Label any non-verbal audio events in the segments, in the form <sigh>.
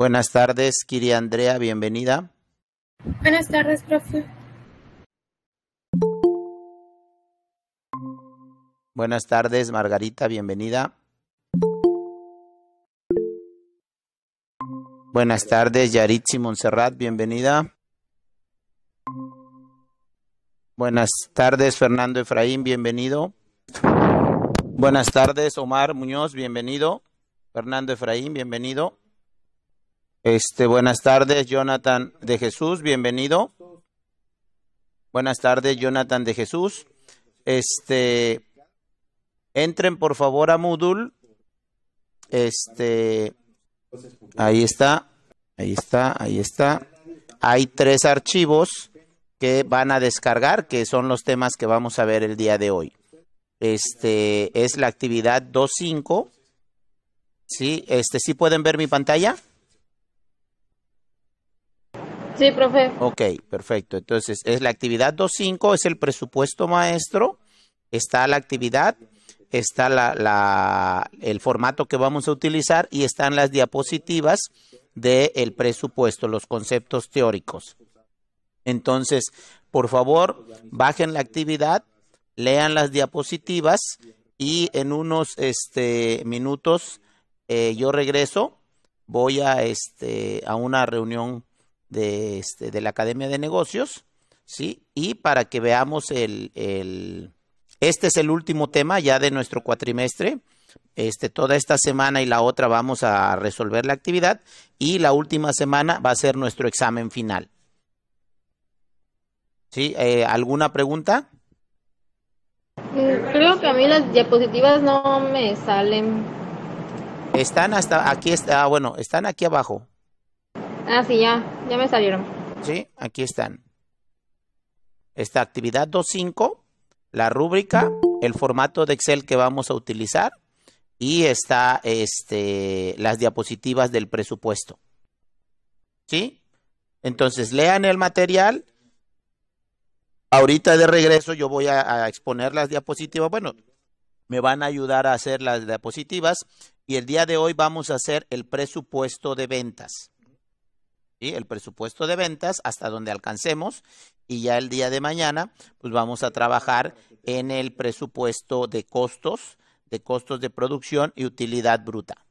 Buenas tardes, Kiri Andrea, bienvenida. Buenas tardes, profe. Buenas tardes, Margarita, bienvenida. Buenas tardes, Yaritzi Montserrat, bienvenida. Buenas tardes, Fernando Efraín, bienvenido. Buenas tardes, Omar Muñoz, bienvenido. Fernando Efraín, bienvenido. Este, buenas tardes, Jonathan de Jesús, bienvenido. Buenas tardes, Jonathan de Jesús. Este, entren por favor a Moodle. Este, ahí está, ahí está, ahí está. Hay tres archivos que van a descargar, que son los temas que vamos a ver el día de hoy. Este es la actividad 2.5. Sí, este, ¿sí pueden ver mi pantalla? Sí, profe. Ok, perfecto. Entonces, es la actividad 2.5, es el presupuesto maestro, está la actividad, está la, el formato que vamos a utilizar y están las diapositivas del presupuesto, los conceptos teóricos. Entonces, por favor, bajen la actividad, lean las diapositivas y en unos este, minutos eh, yo regreso, voy a, este, a una reunión de, este, de la Academia de Negocios, ¿sí? Y para que veamos el, Este es el último tema ya de nuestro cuatrimestre. Este, toda esta semana y la otra vamos a resolver la actividad y la última semana va a ser nuestro examen final. ¿Sí? Eh, ¿Alguna pregunta? Eh, creo que a mí las diapositivas no me salen. Están hasta aquí, está, ah, bueno, están aquí abajo. Ah, sí, ya, ya me salieron. Sí, aquí están. Esta actividad 2.5, la rúbrica, el formato de Excel que vamos a utilizar y está este, las diapositivas del presupuesto. ¿Sí? Entonces, lean el material. Ahorita de regreso yo voy a exponer las diapositivas. Bueno, me van a ayudar a hacer las diapositivas y el día de hoy vamos a hacer el presupuesto de ventas el presupuesto de ventas hasta donde alcancemos y ya el día de mañana pues vamos a trabajar en el presupuesto de costos, de costos de producción y utilidad bruta.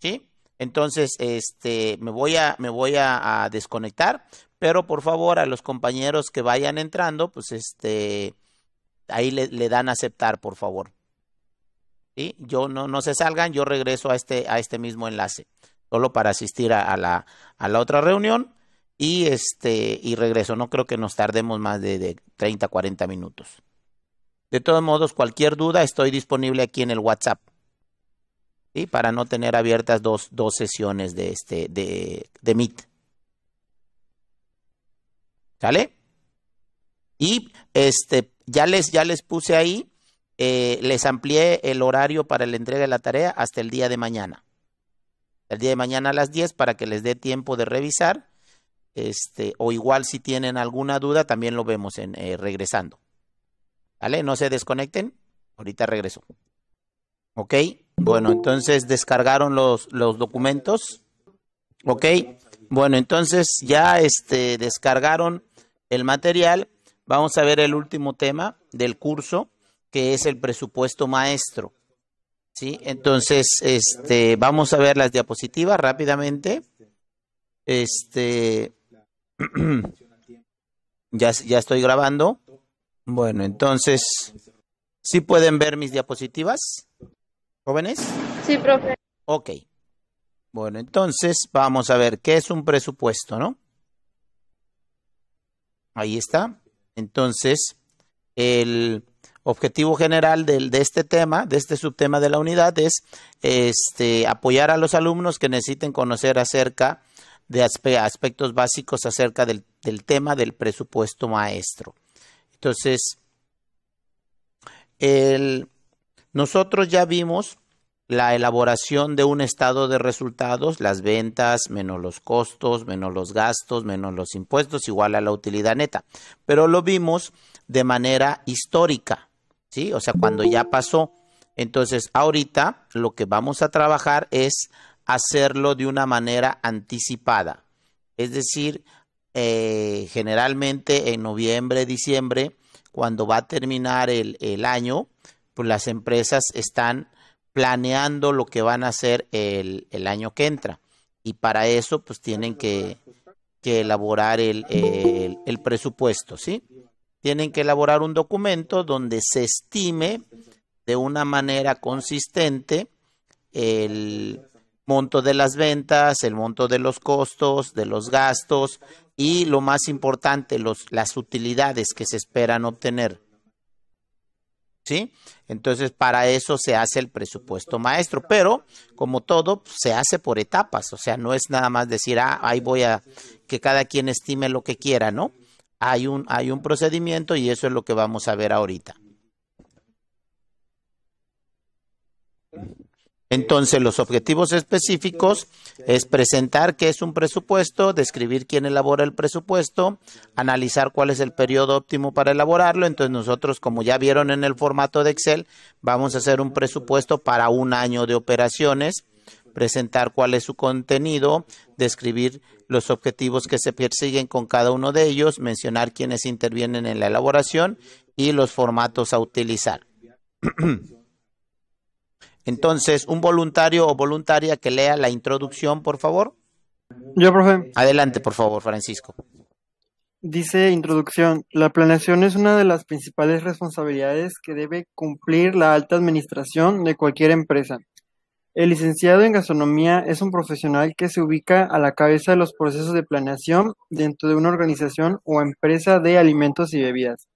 ¿Sí? Entonces, este, me voy a, me voy a, desconectar, pero por favor a los compañeros que vayan entrando, pues este, ahí le, le dan aceptar, por favor. ¿Sí? Yo no, no se salgan, yo regreso a este, a este mismo enlace solo para asistir a, la, otra reunión y este y regreso. No creo que nos tardemos más de, 30, 40 minutos. De todos modos, cualquier duda estoy disponible aquí en el WhatsApp. y Para no tener abiertas dos, sesiones de, este, de, Meet. ¿Sale? Y este, ya, les, ya les puse ahí, eh, les amplié el horario para la entrega de la tarea hasta el día de mañana el día de mañana a las 10 para que les dé tiempo de revisar. Este, o igual si tienen alguna duda, también lo vemos en eh, regresando. ¿Vale? No se desconecten. Ahorita regreso. ¿Ok? Bueno, entonces descargaron los, los documentos. ¿Ok? Bueno, entonces ya este, descargaron el material. Vamos a ver el último tema del curso, que es el presupuesto maestro. Sí, entonces este vamos a ver las diapositivas rápidamente. Este <clears throat> ya, ya estoy grabando. Bueno, entonces ¿sí pueden ver mis diapositivas? ¿Jóvenes? Sí, profe. Ok. Bueno, entonces vamos a ver qué es un presupuesto, ¿no? Ahí está. Entonces, el objetivo general de, este tema, de este subtema de la unidad, es este, apoyar a los alumnos que necesiten conocer acerca de aspectos básicos acerca del, tema del presupuesto maestro. Entonces, nosotros ya vimos la elaboración de un estado de resultados, las ventas, menos los costos, menos los gastos, menos los impuestos, igual a la utilidad neta. Pero lo vimos de manera histórica, ¿sí? O sea, cuando ya pasó. Entonces, ahorita lo que vamos a trabajar es hacerlo de una manera anticipada. Es decir, eh, generalmente en noviembre, diciembre, cuando va a terminar el, año, pues las empresas están planeando lo que van a hacer el, año que entra. Y para eso, pues tienen que, que elaborar el, el presupuesto, ¿sí? tienen que elaborar un documento donde se estime de una manera consistente el monto de las ventas, el monto de los costos, de los gastos y lo más importante, las utilidades que se esperan obtener. ¿Sí? Entonces, para eso se hace el presupuesto maestro, pero como todo, se hace por etapas, o sea, no es nada más decir, ah, ahí voy a que cada quien estime lo que quiera, ¿no? hay un, hay un procedimiento y eso es lo que vamos a ver ahorita. Entonces, los objetivos específicos es presentar qué es un presupuesto, describir quién elabora el presupuesto, analizar cuál es el periodo óptimo para elaborarlo. Entonces, nosotros, como ya vieron en el formato de Excel, vamos a hacer un presupuesto para un año de operaciones, presentar cuál es su contenido, describir los objetivos que se persiguen con cada uno de ellos, mencionar quienes intervienen en la elaboración y los formatos a utilizar. <clears throat> Entonces, un voluntario o voluntaria que lea la introducción, por favor. Yo, profe. Adelante, por favor, Francisco. Dice introducción, la planeación es una de las principales responsabilidades que debe cumplir la alta administración de cualquier empresa. El licenciado en gastronomía es un profesional que se ubica a la cabeza de los procesos de planeación dentro de una organización o empresa de alimentos y bebidas.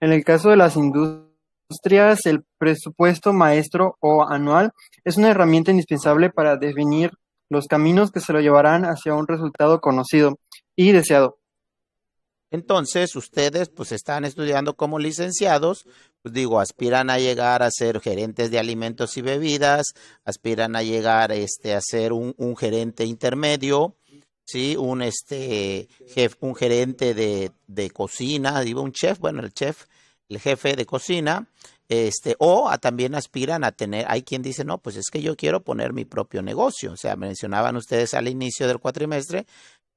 En el caso de las industrias, el presupuesto maestro o anual es una herramienta indispensable para definir los caminos que se lo llevarán hacia un resultado conocido y deseado. Entonces, ustedes pues están estudiando como licenciados, pues, digo, aspiran a llegar a ser gerentes de alimentos y bebidas, aspiran a llegar este, a ser un, gerente intermedio, ¿sí? Un, este, un gerente de, cocina, digo, un chef, bueno, el chef, el jefe de cocina, este, o también aspiran a tener, hay quien dice, no, pues es que yo quiero poner mi propio negocio, o sea, mencionaban ustedes al inicio del cuatrimestre,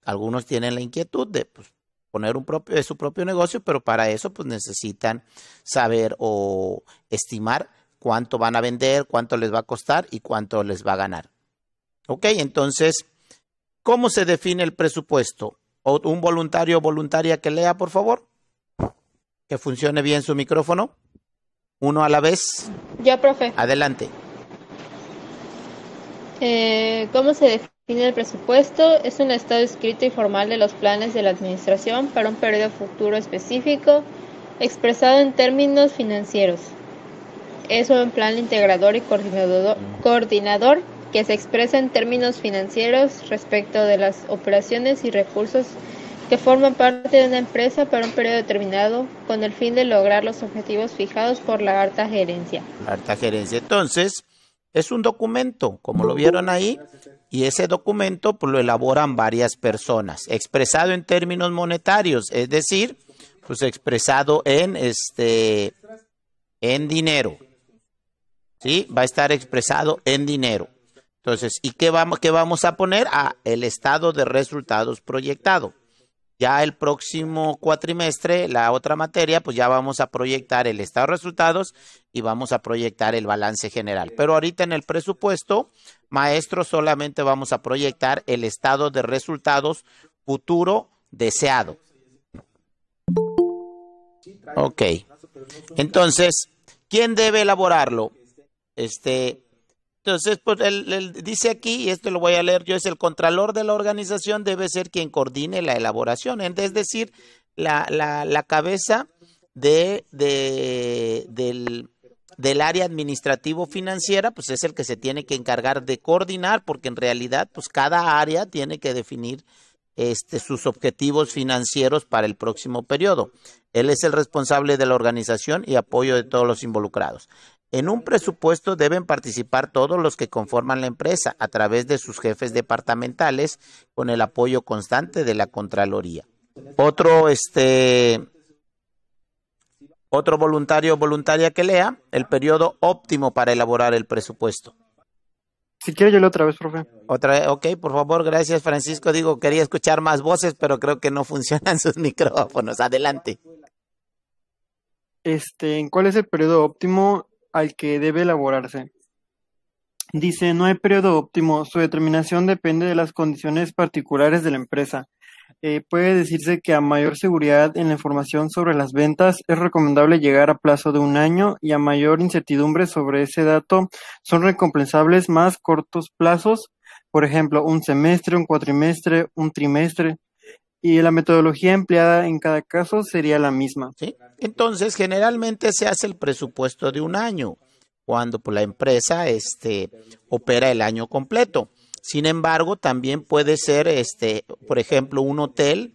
algunos tienen la inquietud de, pues, poner un propio, su propio negocio, pero para eso pues necesitan saber o estimar cuánto van a vender, cuánto les va a costar y cuánto les va a ganar. Ok, entonces, ¿cómo se define el presupuesto? un voluntario o voluntaria que lea, por favor. Que funcione bien su micrófono. Uno a la vez. Ya, profe. Adelante. Eh, ¿Cómo se define? El presupuesto es un estado escrito y formal de los planes de la Administración para un periodo futuro específico expresado en términos financieros. Es un plan integrador y coordinador, que se expresa en términos financieros respecto de las operaciones y recursos que forman parte de una empresa para un periodo determinado con el fin de lograr los objetivos fijados por la alta gerencia. La alta gerencia, entonces, es un documento, como lo vieron ahí, y ese documento pues, lo elaboran varias personas, expresado en términos monetarios, es decir, pues expresado en este en dinero. ¿Sí? Va a estar expresado en dinero. Entonces, ¿y qué vamos, qué vamos a poner? A el estado de resultados proyectado. Ya el próximo cuatrimestre, la otra materia, pues ya vamos a proyectar el estado de resultados y vamos a proyectar el balance general. Pero ahorita en el presupuesto Maestro, solamente vamos a proyectar el estado de resultados futuro deseado. Ok. Entonces, ¿quién debe elaborarlo? Este, entonces, pues dice aquí, y esto lo voy a leer yo, es el contralor de la organización debe ser quien coordine la elaboración, es decir, la, cabeza de, de, del, del área administrativo financiera, pues es el que se tiene que encargar de coordinar, porque en realidad, pues cada área tiene que definir este, sus objetivos financieros para el próximo periodo. Él es el responsable de la organización y apoyo de todos los involucrados. En un presupuesto deben participar todos los que conforman la empresa a través de sus jefes departamentales con el apoyo constante de la Contraloría. Otro este, otro voluntario o voluntaria que lea el periodo óptimo para elaborar el presupuesto. Si quiere, yo leo otra vez, profe. Otra ok, por favor, gracias, Francisco. Digo, quería escuchar más voces, pero creo que no funcionan <laughs> sus micrófonos. Adelante. Este, cuál es el periodo óptimo al que debe elaborarse? Dice, no hay periodo óptimo, su determinación depende de las condiciones particulares de la empresa, eh, puede decirse que a mayor seguridad en la información sobre las ventas es recomendable llegar a plazo de un año y a mayor incertidumbre sobre ese dato son recompensables más cortos plazos, por ejemplo, un semestre, un cuatrimestre, un trimestre. Y la metodología empleada en cada caso sería la misma. ¿Sí? Entonces, generalmente se hace el presupuesto de un año, cuando la empresa este, opera el año completo. Sin embargo, también puede ser, este, por ejemplo, un hotel.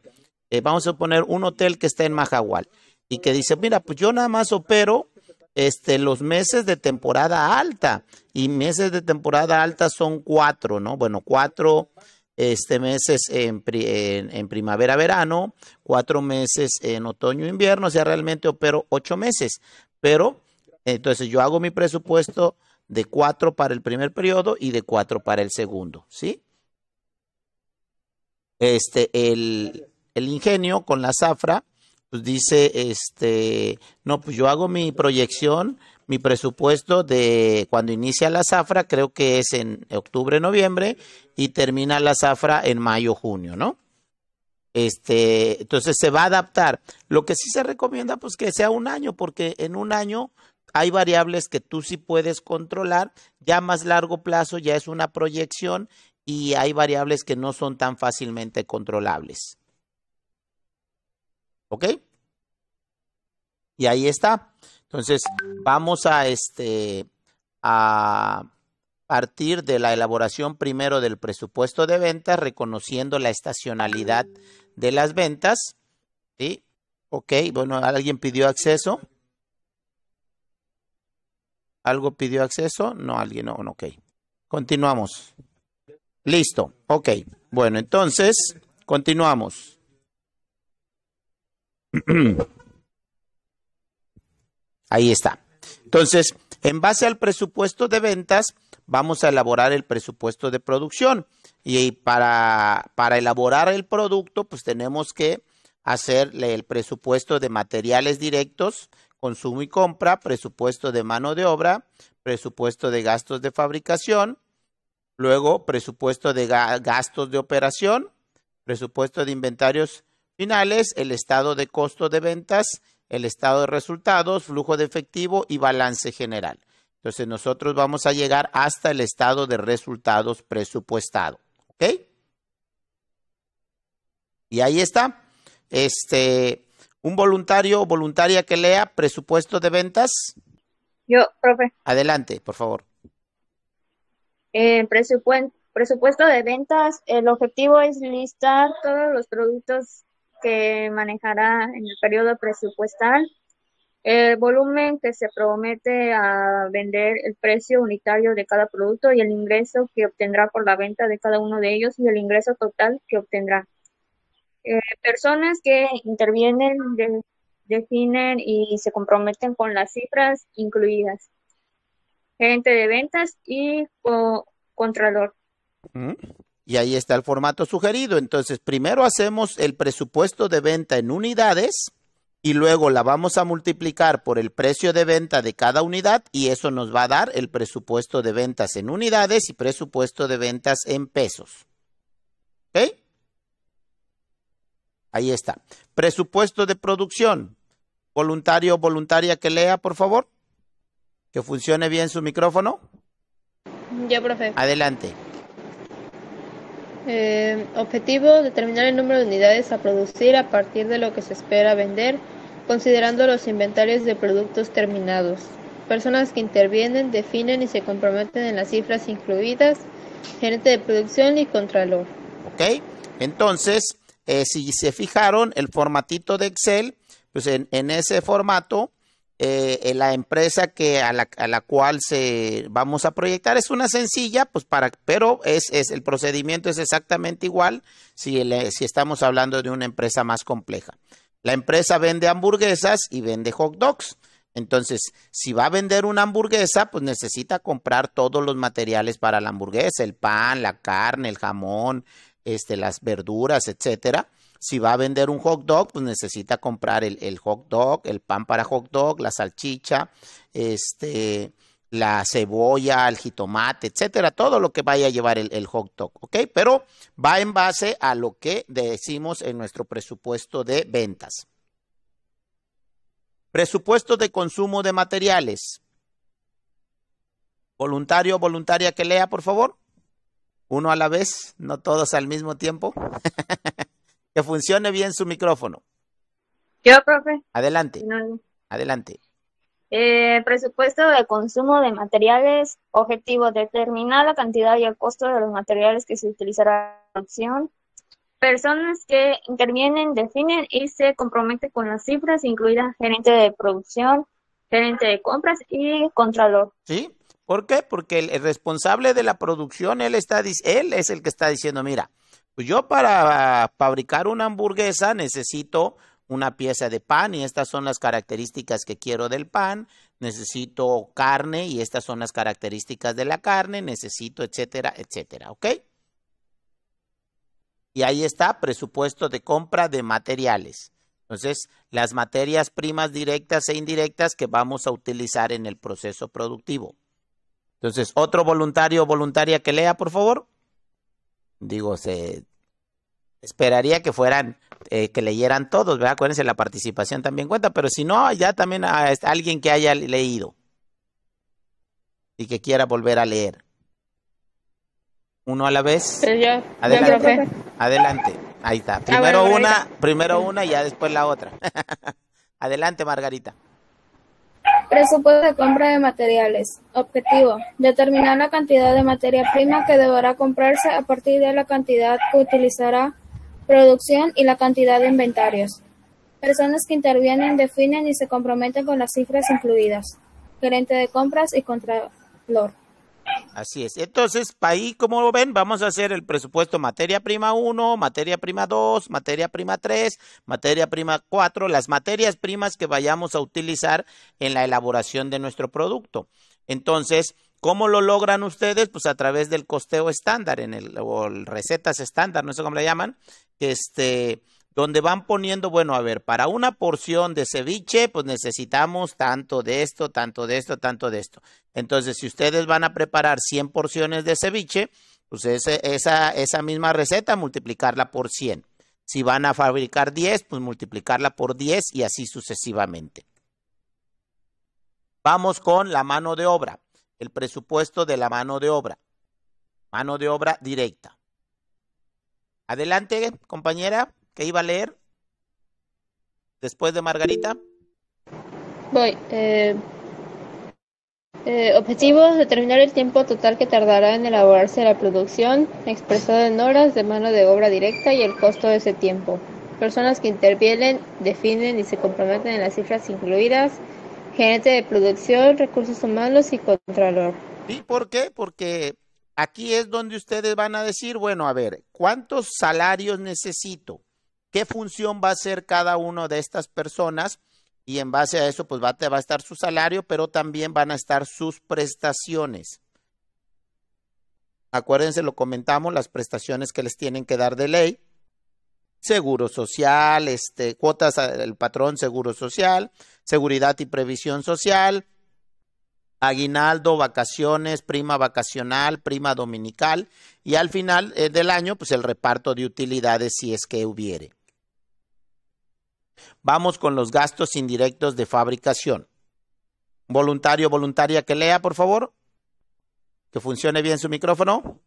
Eh, vamos a poner un hotel que está en Mahahual. y que dice, mira, pues yo nada más opero este, los meses de temporada alta y meses de temporada alta son cuatro, ¿no? Bueno, cuatro este, meses en, en primavera-verano, cuatro meses en otoño-invierno, o sea, realmente opero ocho meses, pero entonces yo hago mi presupuesto de cuatro para el primer periodo y de cuatro para el segundo, ¿sí? Este, el, el ingenio con la zafra, pues dice, este, no, pues yo hago mi proyección, mi presupuesto de cuando inicia la zafra, creo que es en octubre, noviembre, y termina la zafra en mayo, junio, ¿no? Este, entonces se va a adaptar. Lo que sí se recomienda, pues que sea un año, porque en un año hay variables que tú sí puedes controlar, ya más largo plazo ya es una proyección y hay variables que no son tan fácilmente controlables. ¿Ok? Y ahí está. Entonces, vamos a este a partir de la elaboración primero del presupuesto de ventas, reconociendo la estacionalidad de las ventas. ¿Sí? Ok, bueno, alguien pidió acceso. ¿Algo pidió acceso? No, alguien, no, ok. Continuamos. Listo, ok. Bueno, entonces, continuamos. <clears throat> Ahí está. Entonces, en base al presupuesto de ventas, vamos a elaborar el presupuesto de producción. Y para, para elaborar el producto, pues tenemos que hacerle el presupuesto de materiales directos, consumo y compra, presupuesto de mano de obra, presupuesto de gastos de fabricación, luego presupuesto de gastos de operación, presupuesto de inventarios finales, el estado de costo de ventas, el estado de resultados, flujo de efectivo y balance general. Entonces nosotros vamos a llegar hasta el estado de resultados presupuestado. ¿Ok? Y ahí está. Este, un voluntario o voluntaria que lea presupuesto de ventas. Yo, profe. Adelante, por favor. Eh, presupuesto de ventas, el objetivo es listar todos los productos que manejará en el periodo presupuestal, el volumen que se promete a vender, el precio unitario de cada producto y el ingreso que obtendrá por la venta de cada uno de ellos y el ingreso total que obtendrá. Eh, personas que intervienen, definen y se comprometen con las cifras incluidas. Gerente de ventas y o contralor. Y ahí está el formato sugerido. Entonces, primero hacemos el presupuesto de venta en unidades y luego la vamos a multiplicar por el precio de venta de cada unidad y eso nos va a dar el presupuesto de ventas en unidades y presupuesto de ventas en pesos. ¿Ok? Ahí está. Presupuesto de producción. Voluntario o voluntaria que lea, por favor. Que funcione bien su micrófono. Ya, profe. Adelante. Eh, objetivo, determinar el número de unidades a producir a partir de lo que se espera vender, considerando los inventarios de productos terminados. Personas que intervienen, definen y se comprometen en las cifras incluidas, gerente de producción y contralor. Ok, entonces, eh, si se fijaron, el formatito de Excel, pues en, ese formato, eh, la empresa que a la, cual se vamos a proyectar es una sencilla, pues para, pero es, el procedimiento es exactamente igual si, eh, si estamos hablando de una empresa más compleja. La empresa vende hamburguesas y vende hot dogs. Entonces, si va a vender una hamburguesa, pues necesita comprar todos los materiales para la hamburguesa, el pan, la carne, el jamón, este, las verduras, etcétera. Si va a vender un hot dog, pues necesita comprar el, hot dog, el pan para hot dog, la salchicha, este, la cebolla, el jitomate, etcétera, todo lo que vaya a llevar el, el, hot dog, ¿ok? Pero va en base a lo que decimos en nuestro presupuesto de ventas. Presupuesto de consumo de materiales. Voluntario o voluntaria que lea, por favor uno a la vez, no todos al mismo tiempo. <laughs> que funcione bien su micrófono. Yo, profe. Adelante. Adelante. Eh, presupuesto de consumo de materiales. Objetivo, determinar la cantidad y el costo de los materiales que se utilizará en la producción. Personas que intervienen, definen y se comprometen con las cifras, incluida gerente de producción, gerente de compras y contralor. Sí, ¿Por qué? Porque el, responsable de la producción, él, está, él es el que está diciendo, mira, pues yo para fabricar una hamburguesa necesito una pieza de pan y estas son las características que quiero del pan, necesito carne y estas son las características de la carne, necesito, etcétera, etcétera, ¿ok? Y ahí está, presupuesto de compra de materiales. Entonces, las materias primas directas e indirectas que vamos a utilizar en el proceso productivo. Entonces, otro voluntario o voluntaria que lea, por favor. Digo, se esperaría que fueran, eh, que leyeran todos, ¿verdad? Acuérdense, la participación también cuenta, pero si no, ya también a alguien que haya leído y que quiera volver a leer. Uno a la vez. adelante. adelante. Ahí está. Ah, primero una, primero una y ya después la otra. <laughs> adelante, Margarita. Presupuesto de compra de materiales. Objetivo. Determinar la cantidad de materia prima que deberá comprarse a partir de la cantidad que utilizará producción y la cantidad de inventarios. Personas que intervienen, definen y se comprometen con las cifras incluidas. Gerente de compras y contralor. Así es. Entonces, ahí, como lo ven, vamos a hacer el presupuesto materia prima 1, materia prima 2, materia prima 3, materia prima 4, las materias primas que vayamos a utilizar en la elaboración de nuestro producto. Entonces, ¿Cómo lo logran ustedes? Pues a través del costeo estándar, en el, o recetas estándar, no sé cómo le llaman, este, donde van poniendo, bueno, a ver, para una porción de ceviche, pues necesitamos tanto de esto, tanto de esto, tanto de esto. Entonces, si ustedes van a preparar 100 porciones de ceviche, pues esa, esa misma receta, multiplicarla por 100. Si van a fabricar 10, pues multiplicarla por 10 y así sucesivamente. Vamos con la mano de obra, el presupuesto de la mano de obra, mano de obra directa. Adelante, compañera. ¿Qué iba a leer después de Margarita? Voy. Eh, eh, determinar el tiempo total que tardará en elaborarse la producción, expresado en horas de mano de obra directa y el costo de ese tiempo. Personas que intervienen, definen y se comprometen en las cifras incluidas, gerente de producción, recursos humanos y contralor. ¿Y por qué? Porque aquí es donde ustedes van a decir, bueno, a ver, ¿cuántos salarios necesito? qué función va a hacer cada una de estas personas y en base a eso pues va, a estar su salario, pero también van a estar sus prestaciones. Acuérdense, lo comentamos, las prestaciones que les tienen que dar de ley. Seguro social, este, cuotas, del patrón seguro social, seguridad y previsión social, aguinaldo, vacaciones, prima vacacional, prima dominical y al final eh, del año, pues el reparto de utilidades si es que hubiere. Vamos con los gastos indirectos de fabricación. Voluntario, voluntaria que lea, por favor. Que funcione bien su micrófono.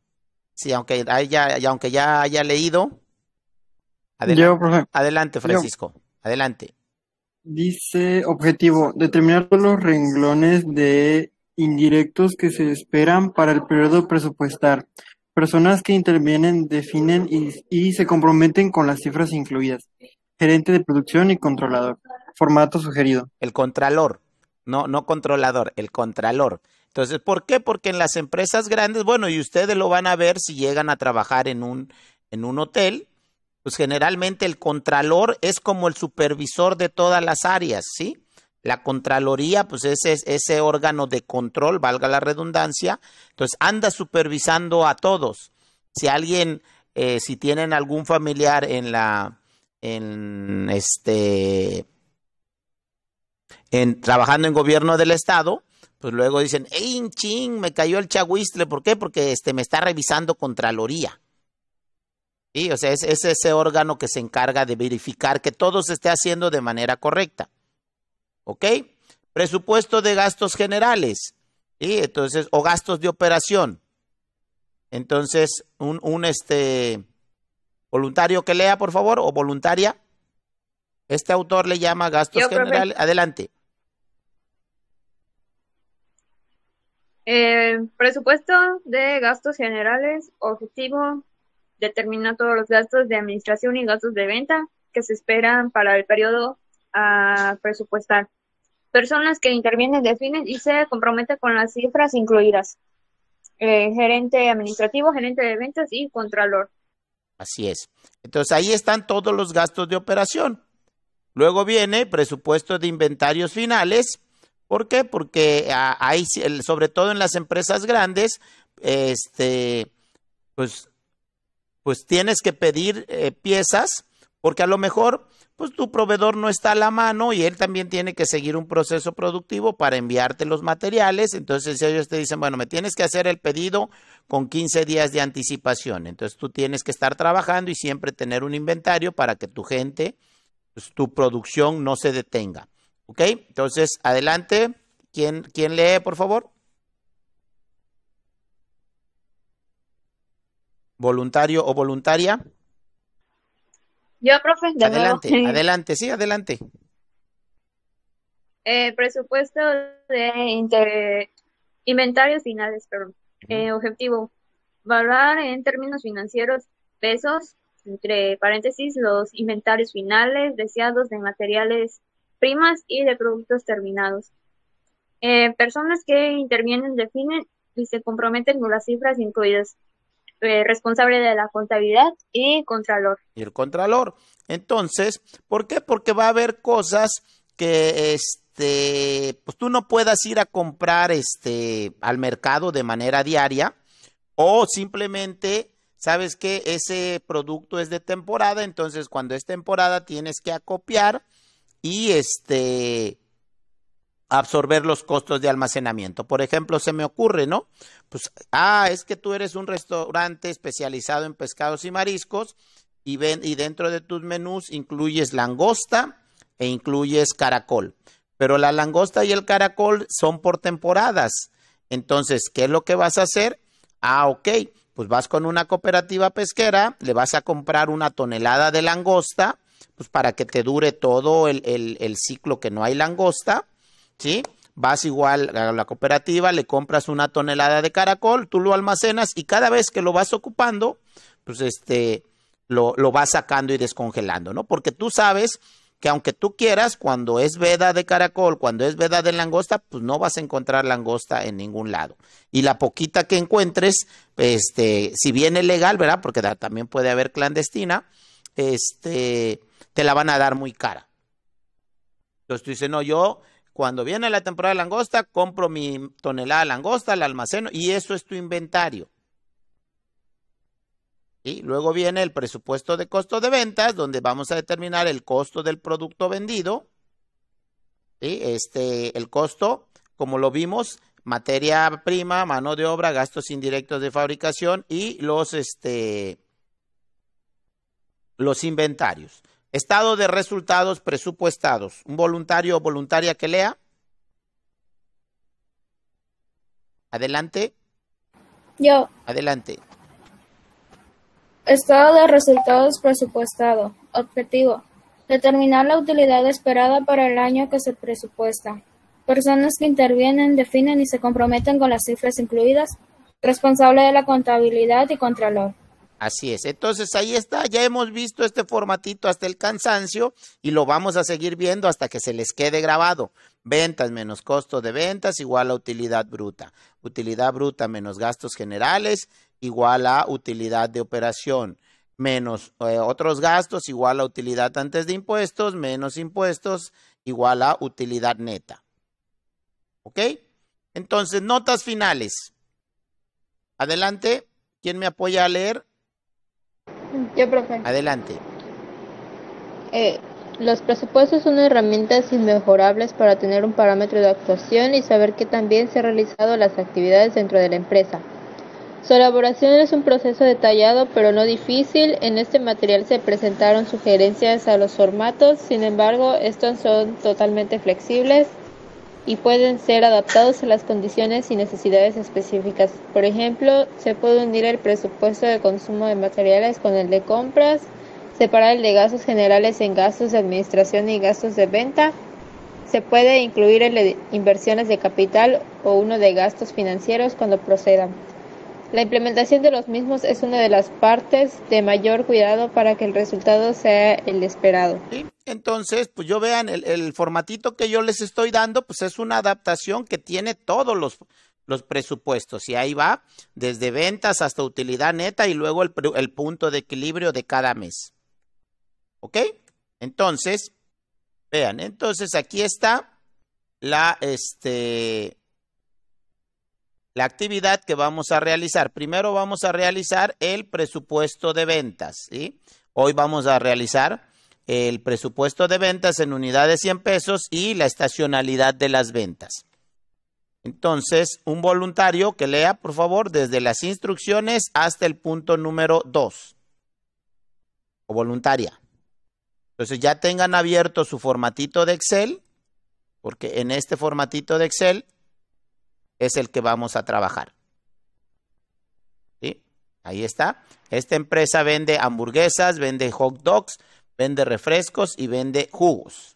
Sí, aunque aunque ya haya leído. Adelante, Francisco. Adelante. Dice objetivo, determinar los renglones de indirectos que se esperan para el periodo presupuestar. Personas que intervienen, definen y, se comprometen con las cifras incluidas. Gerente de producción y controlador. Formato sugerido. El contralor, no, no controlador, el contralor. Entonces, ¿por qué? Porque en las empresas grandes, bueno, y ustedes lo van a ver si llegan a trabajar en un, en un hotel, pues generalmente el contralor es como el supervisor de todas las áreas, ¿sí? La Contraloría, pues ese es ese órgano de control, valga la redundancia, entonces anda supervisando a todos. Si alguien, eh, si tienen algún familiar en la, en este, en trabajando en gobierno del estado, pues luego dicen, ¡Ey, ching! Me cayó el chagüistle. ¿Por qué? Porque este me está revisando Contraloría. O sea, es, ese órgano que se encarga de verificar que todo se esté haciendo de manera correcta. ¿Ok? Presupuesto de gastos generales, ¿sí? Entonces, o gastos de operación. Entonces, un, este, voluntario que lea, por favor, o voluntaria. Este autor le llama gastos generales. Adelante. Eh, presupuesto de gastos generales, objetivo determina todos los gastos de administración y gastos de venta que se esperan para el periodo presupuestal. Personas que intervienen definen y se comprometen con las cifras incluidas. Eh, gerente administrativo, gerente de ventas y contralor. Así es. Entonces ahí están todos los gastos de operación. Luego viene presupuesto de inventarios finales. ¿Por qué? Porque hay, ah, sobre todo en las empresas grandes, este, pues pues tienes que pedir eh, piezas porque a lo mejor pues tu proveedor no está a la mano y él también tiene que seguir un proceso productivo para enviarte los materiales. Entonces ellos te dicen, bueno, me tienes que hacer el pedido con 15 días de anticipación. Entonces tú tienes que estar trabajando y siempre tener un inventario para que tu gente, pues, tu producción no se detenga. ¿Ok? Entonces, adelante. ¿Quién, quién lee, por favor? voluntario o voluntaria? Yo, profe, adelante, <laughs> adelante, sí, adelante. Eh, presupuesto de inventarios finales, perdón. Eh, objetivo, valorar en términos financieros pesos, entre paréntesis, los inventarios finales deseados de materiales primas y de productos terminados. Eh, personas que intervienen definen y se comprometen con las cifras incluidas eh, responsable de la contabilidad y contralor. Y el contralor. Entonces, ¿por qué? Porque va a haber cosas que este pues tú no puedas ir a comprar este al mercado de manera diaria o simplemente sabes que ese producto es de temporada, entonces cuando es temporada tienes que acopiar y este absorber los costos de almacenamiento. Por ejemplo, se me ocurre, ¿no? Pues, ah, es que tú eres un restaurante especializado en pescados y mariscos y, ven, y dentro de tus menús incluyes langosta e incluyes caracol. Pero la langosta y el caracol son por temporadas. Entonces, ¿qué es lo que vas a hacer? Ah, ok, pues vas con una cooperativa pesquera, le vas a comprar una tonelada de langosta, pues para que te dure todo el ciclo que no hay langosta ¿sí? Vas igual a la cooperativa, le compras una tonelada de caracol, tú lo almacenas y cada vez que lo vas ocupando, pues este, lo, vas sacando y descongelando, ¿no? Porque tú sabes que aunque tú quieras, cuando es veda de caracol, cuando es veda de langosta, pues no vas a encontrar langosta en ningún lado. Y la poquita que encuentres, este, si viene legal, ¿verdad? Porque también puede haber clandestina, este, te la van a dar muy cara. Entonces tú dices, no, yo cuando viene la temporada de langosta, compro mi tonelada de langosta, la almaceno y eso es tu inventario. Y luego viene el presupuesto de costo de ventas, donde vamos a determinar el costo del producto vendido. Y este, el costo, como lo vimos, materia prima, mano de obra, gastos indirectos de fabricación y los, este, los inventarios. Estado de resultados presupuestados. ¿Un voluntario o voluntaria que lea? Adelante. Yo. Adelante. Estado de resultados presupuestado. Objetivo. Determinar la utilidad esperada para el año que se presupuesta. Personas que intervienen, definen y se comprometen con las cifras incluidas. Responsable de la contabilidad y contralor. Así es. Entonces ahí está, ya hemos visto este formatito hasta el cansancio y lo vamos a seguir viendo hasta que se les quede grabado. Ventas menos costo de ventas igual a utilidad bruta. Utilidad bruta menos gastos generales igual a utilidad de operación. Menos eh, otros gastos igual a utilidad antes de impuestos, menos impuestos igual a utilidad neta. ¿Ok? Entonces, notas finales. Adelante. ¿Quién me apoya a leer? Yo, profe. Adelante. Eh, los presupuestos son herramientas inmejorables para tener un parámetro de actuación y saber que también se han realizado las actividades dentro de la empresa. Su elaboración es un proceso detallado pero no difícil. En este material se presentaron sugerencias a los formatos, sin embargo, estos son totalmente flexibles y pueden ser adaptados a las condiciones y necesidades específicas. Por ejemplo, se puede unir el presupuesto de consumo de materiales con el de compras, separar el de gastos generales en gastos de administración y gastos de venta. Se puede incluir el de inversiones de capital o uno de gastos financieros cuando procedan. La implementación de los mismos es una de las partes de mayor cuidado para que el resultado sea el esperado. Entonces, pues yo vean, el, formatito que yo les estoy dando, pues es una adaptación que tiene todos los, los presupuestos. Y ahí va, desde ventas hasta utilidad neta y luego el, punto de equilibrio de cada mes. ¿Ok? Entonces, vean, entonces aquí está la, este, la actividad que vamos a realizar. Primero vamos a realizar el presupuesto de ventas, ¿sí? Hoy vamos a realizar el presupuesto de ventas en unidades 100 pesos y la estacionalidad de las ventas. Entonces, un voluntario que lea, por favor, desde las instrucciones hasta el punto número 2. O voluntaria. Entonces, ya tengan abierto su formatito de Excel, porque en este formatito de Excel es el que vamos a trabajar. ¿Sí? Ahí está. Esta empresa vende hamburguesas, vende hot dogs, Vende refrescos y vende jugos.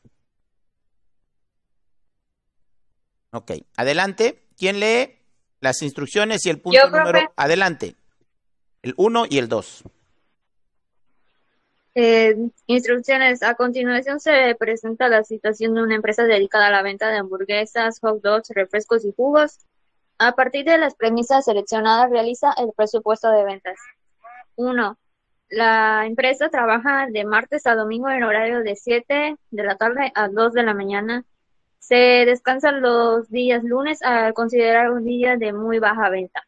Ok, adelante. ¿Quién lee las instrucciones y el punto número? Adelante. El 1 y el 2. Eh, instrucciones. A continuación se presenta la situación de una empresa dedicada a la venta de hamburguesas, hot dogs, refrescos y jugos. A partir de las premisas seleccionadas realiza el presupuesto de ventas. 1. La empresa trabaja de martes a domingo en horario de 7 de la tarde a 2 de la mañana. Se descansan los días lunes al considerar un día de muy baja venta.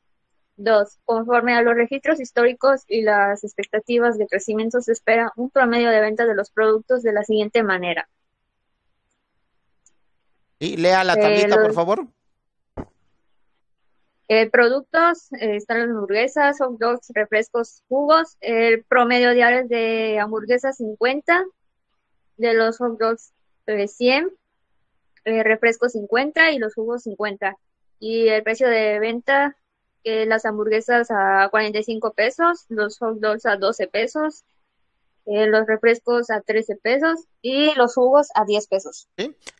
Dos, Conforme a los registros históricos y las expectativas de crecimiento, se espera un promedio de venta de los productos de la siguiente manera. Y la eh, tablita, por favor. Eh, productos, eh, están las hamburguesas, hot dogs, refrescos, jugos. El promedio diario es de hamburguesas 50, de los hot dogs 100, refrescos 50 y los jugos 50. Y el precio de venta, eh, las hamburguesas a 45 pesos, los hot dogs a 12 pesos eh, los refrescos a 13 pesos y los jugos a 10 pesos.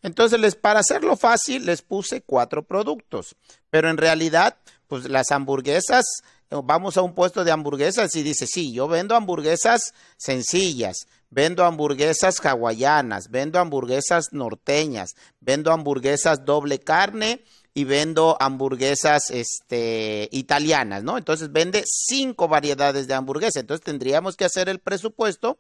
Entonces, les, para hacerlo fácil, les puse cuatro productos, pero en realidad, pues las hamburguesas, eh, vamos a un puesto de hamburguesas y dice, sí, yo vendo hamburguesas sencillas, vendo hamburguesas hawaianas, vendo hamburguesas norteñas, vendo hamburguesas doble carne y vendo hamburguesas este, italianas, ¿no? Entonces vende cinco variedades de hamburguesas. Entonces tendríamos que hacer el presupuesto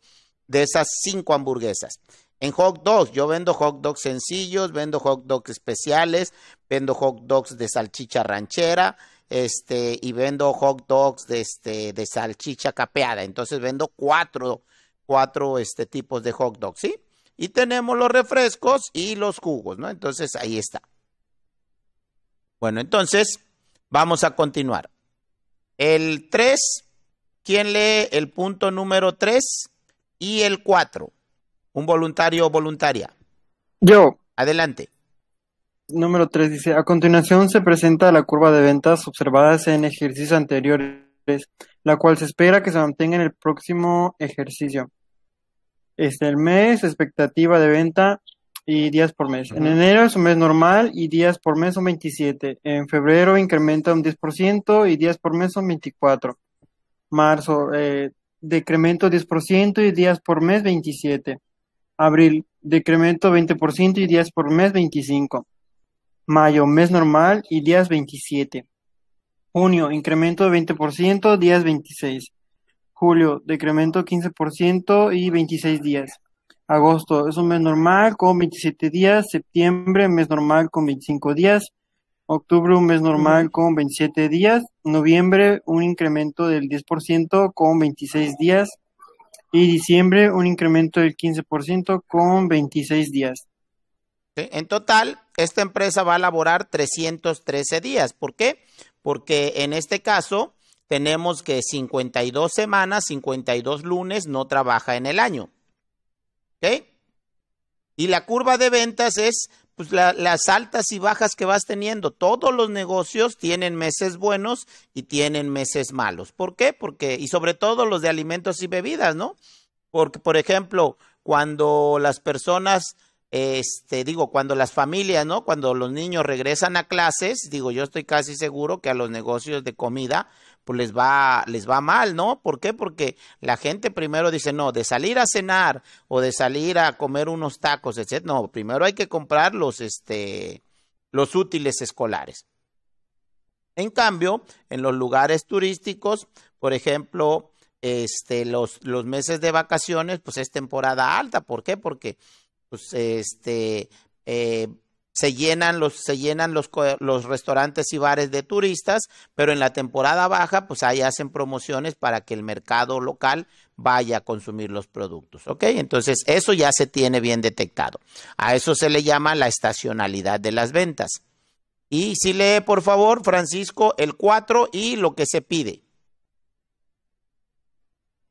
de esas cinco hamburguesas. En hot dogs, yo vendo hot dogs sencillos, vendo hot dogs especiales, vendo hot dogs de salchicha ranchera, este, y vendo hot dogs de, este, de salchicha capeada. Entonces vendo cuatro, cuatro este, tipos de hot dogs, ¿sí? Y tenemos los refrescos y los jugos, ¿no? Entonces ahí está. Bueno, entonces vamos a continuar. El 3, ¿quién lee el punto número 3 y el 4? Un voluntario o voluntaria. Yo. Adelante. Número 3 dice, a continuación se presenta la curva de ventas observadas en ejercicios anteriores, la cual se espera que se mantenga en el próximo ejercicio. Este el mes, expectativa de venta y días por mes. En enero es un mes normal y días por mes son 27. En febrero incrementa un 10% y días por mes son 24. Marzo, eh, decremento 10% y días por mes 27. Abril, decremento 20% y días por mes 25. Mayo, mes normal y días 27. Junio, incremento 20%, días 26. Julio, decremento 15% y 26 días. Agosto es un mes normal con 27 días. Septiembre, mes normal con 25 días. Octubre, un mes normal con 27 días. Noviembre, un incremento del 10% con 26 días. Y diciembre, un incremento del 15% con 26 días. En total, esta empresa va a laborar 313 días. ¿Por qué? Porque en este caso tenemos que 52 semanas, 52 lunes no trabaja en el año. ¿Ok? Y la curva de ventas es pues, las altas y bajas que vas teniendo. Todos los negocios tienen meses buenos y tienen meses malos. ¿Por qué? Porque, y sobre todo los de alimentos y bebidas, ¿no? Porque, por ejemplo, cuando las personas, este, digo, cuando las familias, ¿no? Cuando los niños regresan a clases, digo, yo estoy casi seguro que a los negocios de comida pues les va, les va mal, ¿no? ¿Por qué? Porque la gente primero dice, no, de salir a cenar o de salir a comer unos tacos, etc. No, primero hay que comprar los, este, los útiles escolares. En cambio, en los lugares turísticos, por ejemplo, este, los, los meses de vacaciones, pues es temporada alta. ¿Por qué? Porque pues, este, eh, se llenan los se llenan los, los restaurantes y bares de turistas, pero en la temporada baja, pues ahí hacen promociones para que el mercado local vaya a consumir los productos, ¿ok? Entonces eso ya se tiene bien detectado. A eso se le llama la estacionalidad de las ventas. Y si lee, por favor, Francisco, el 4 y lo que se pide.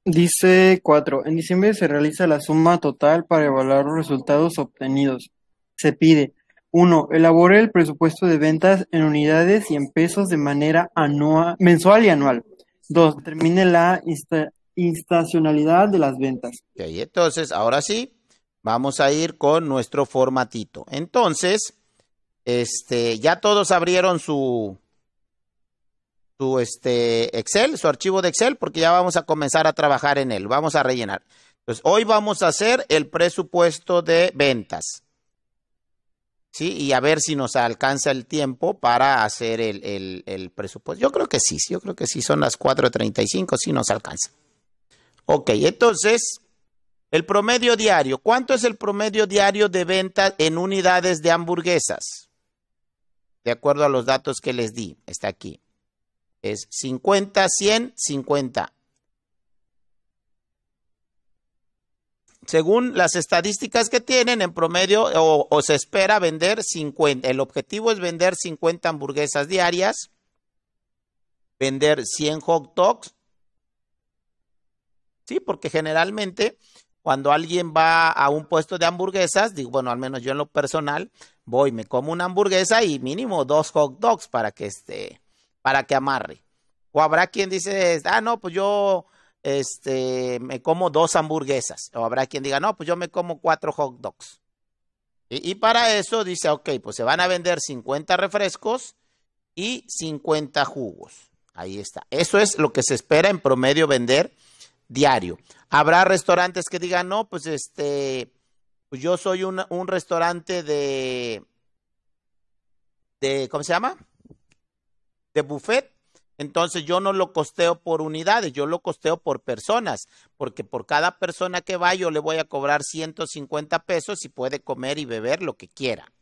Dice 4. En diciembre se realiza la suma total para evaluar los resultados obtenidos. Se pide uno Elabore el presupuesto de ventas en unidades y en pesos de manera anual, mensual y anual. dos Determine la instacionalidad de las ventas. Y entonces, ahora sí, vamos a ir con nuestro formatito. Entonces, este, ya todos abrieron su, su este, Excel, su archivo de Excel, porque ya vamos a comenzar a trabajar en él. Vamos a rellenar. Entonces, hoy vamos a hacer el presupuesto de ventas. ¿sí? Y a ver si nos alcanza el tiempo para hacer el, presupuesto. Yo creo que sí, yo creo que sí, son las 4.35, sí nos alcanza. Ok, entonces, el promedio diario. ¿Cuánto es el promedio diario de ventas en unidades de hamburguesas? De acuerdo a los datos que les di, está aquí. Es 50, 100, 50. según las estadísticas que tienen, en promedio o, se espera vender 50. El objetivo es vender 50 hamburguesas diarias, vender 100 hot dogs. Sí, porque generalmente cuando alguien va a un puesto de hamburguesas, digo, bueno, al menos yo en lo personal, voy, me como una hamburguesa y mínimo dos hot dogs para que este, para que amarre. O habrá quien dice, ah, no, pues yo este, me como dos hamburguesas. O habrá quien diga, no, pues yo me como cuatro hot dogs. Y, para eso dice, ok, pues se van a vender 50 refrescos y 50 jugos. Ahí está. Eso es lo que se espera en promedio vender diario. Habrá restaurantes que digan, no, pues este, pues yo soy un, un restaurante de, de, ¿cómo se llama? De buffet entonces yo no lo costeo por unidades, yo lo costeo por personas, porque por cada persona que va yo le voy a cobrar 150 pesos y puede comer y beber lo que quiera.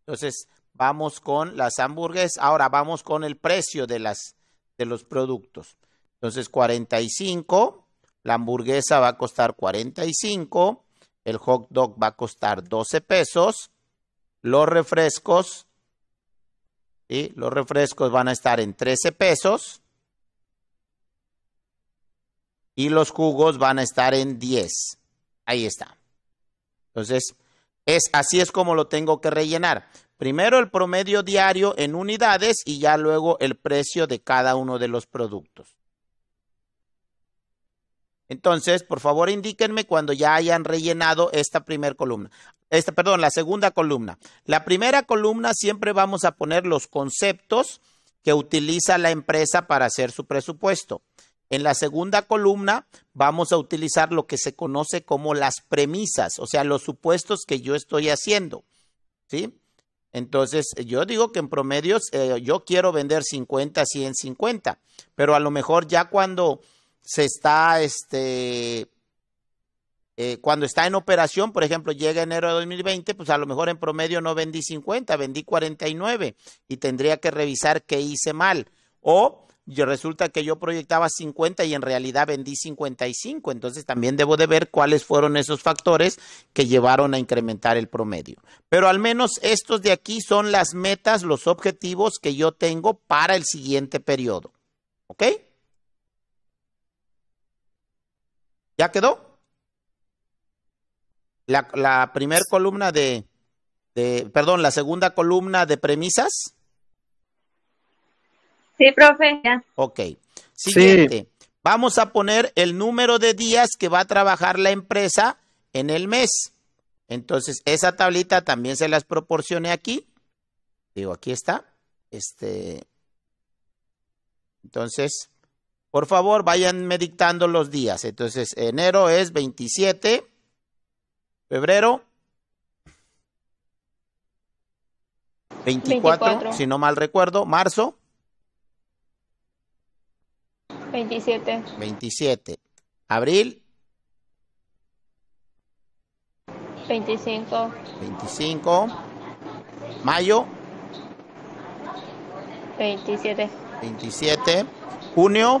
Entonces vamos con las hamburguesas, ahora vamos con el precio de, las, de los productos. Entonces 45, la hamburguesa va a costar 45, el hot dog va a costar 12 pesos, los refrescos los refrescos van a estar en 13 pesos y los jugos van a estar en 10. Ahí está. Entonces, es así es como lo tengo que rellenar. Primero el promedio diario en unidades y ya luego el precio de cada uno de los productos. Entonces, por favor, indíquenme cuando ya hayan rellenado esta primera columna. perdón, la segunda columna. La primera columna siempre vamos a poner los conceptos que utiliza la empresa para hacer su presupuesto. En la segunda columna vamos a utilizar lo que se conoce como las premisas, o sea, los supuestos que yo estoy haciendo. ¿Sí? Entonces, yo digo que en promedios eh, yo quiero vender 50, 100, 50, pero a lo mejor ya cuando se está, este, eh, cuando está en operación, por ejemplo, llega enero de 2020, pues a lo mejor en promedio no vendí 50, vendí 49 y tendría que revisar qué hice mal. O resulta que yo proyectaba 50 y en realidad vendí 55, entonces también debo de ver cuáles fueron esos factores que llevaron a incrementar el promedio. Pero al menos estos de aquí son las metas, los objetivos que yo tengo para el siguiente periodo. ¿Ok? ¿Ya quedó? La, primera columna de, perdón, la segunda columna de premisas. Sí, profe. Ok. Siguiente. Vamos a poner el número de días que va a trabajar la empresa en el mes. Entonces, esa tablita también se las proporcioné aquí. Digo, aquí está. Este. Entonces, por favor, váyanme dictando los días. Entonces, enero es 27, febrero 24, 24. si no mal recuerdo, marzo 27. 27. Abril 25. 25. Mayo 27. 27. Junio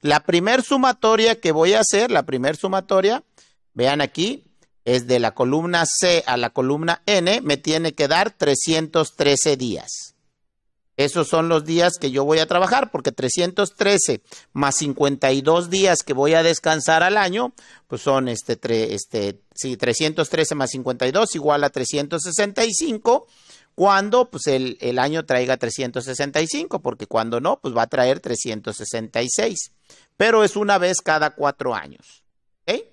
La primer sumatoria que voy a hacer, la primer sumatoria, vean aquí, es de la columna C a la columna N, me tiene que dar 313 días. Esos son los días que yo voy a trabajar, porque 313 más 52 días que voy a descansar al año, pues son este, este sí, 313 más 52 igual a 365 cuando pues el, el, año traiga 365, porque cuando no, pues va a traer 366. Pero es una vez cada cuatro años. ¿Ok? ¿eh?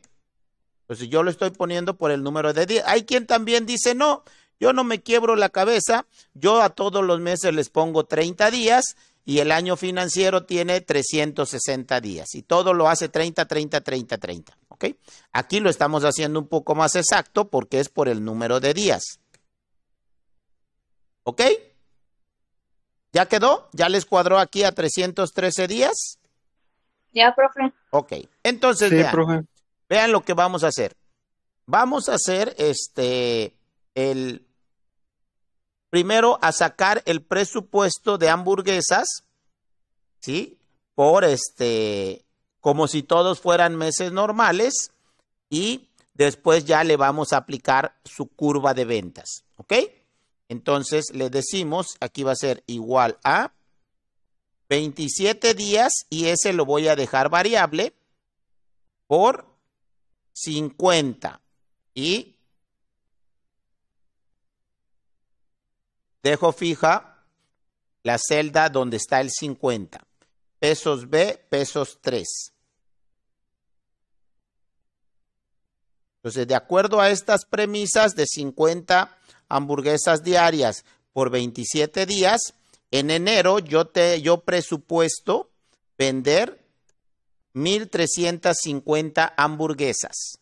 Entonces yo lo estoy poniendo por el número de días. Hay quien también dice, no, yo no me quiebro la cabeza, yo a todos los meses les pongo 30 días y el año financiero tiene 360 días y todo lo hace 30, 30, 30, 30. ¿Ok? Aquí lo estamos haciendo un poco más exacto porque es por el número de días. ¿Ok? ¿Ya quedó? ¿Ya les cuadró aquí a 313 días? Ya, profe. Ok, entonces vean, vean lo que vamos a hacer. Vamos a hacer este, el, primero a sacar el presupuesto de hamburguesas, ¿sí? Por este, como si todos fueran meses normales y después ya le vamos a aplicar su curva de ventas, ¿ok? Entonces le decimos, aquí va a ser igual a 27 días y ese lo voy a dejar variable por 50 y dejo fija la celda donde está el 50. Pesos B, pesos 3. Entonces, de acuerdo a estas premisas de 50 hamburguesas diarias por 27 días, en enero yo, te, yo presupuesto vender 1.350 hamburguesas.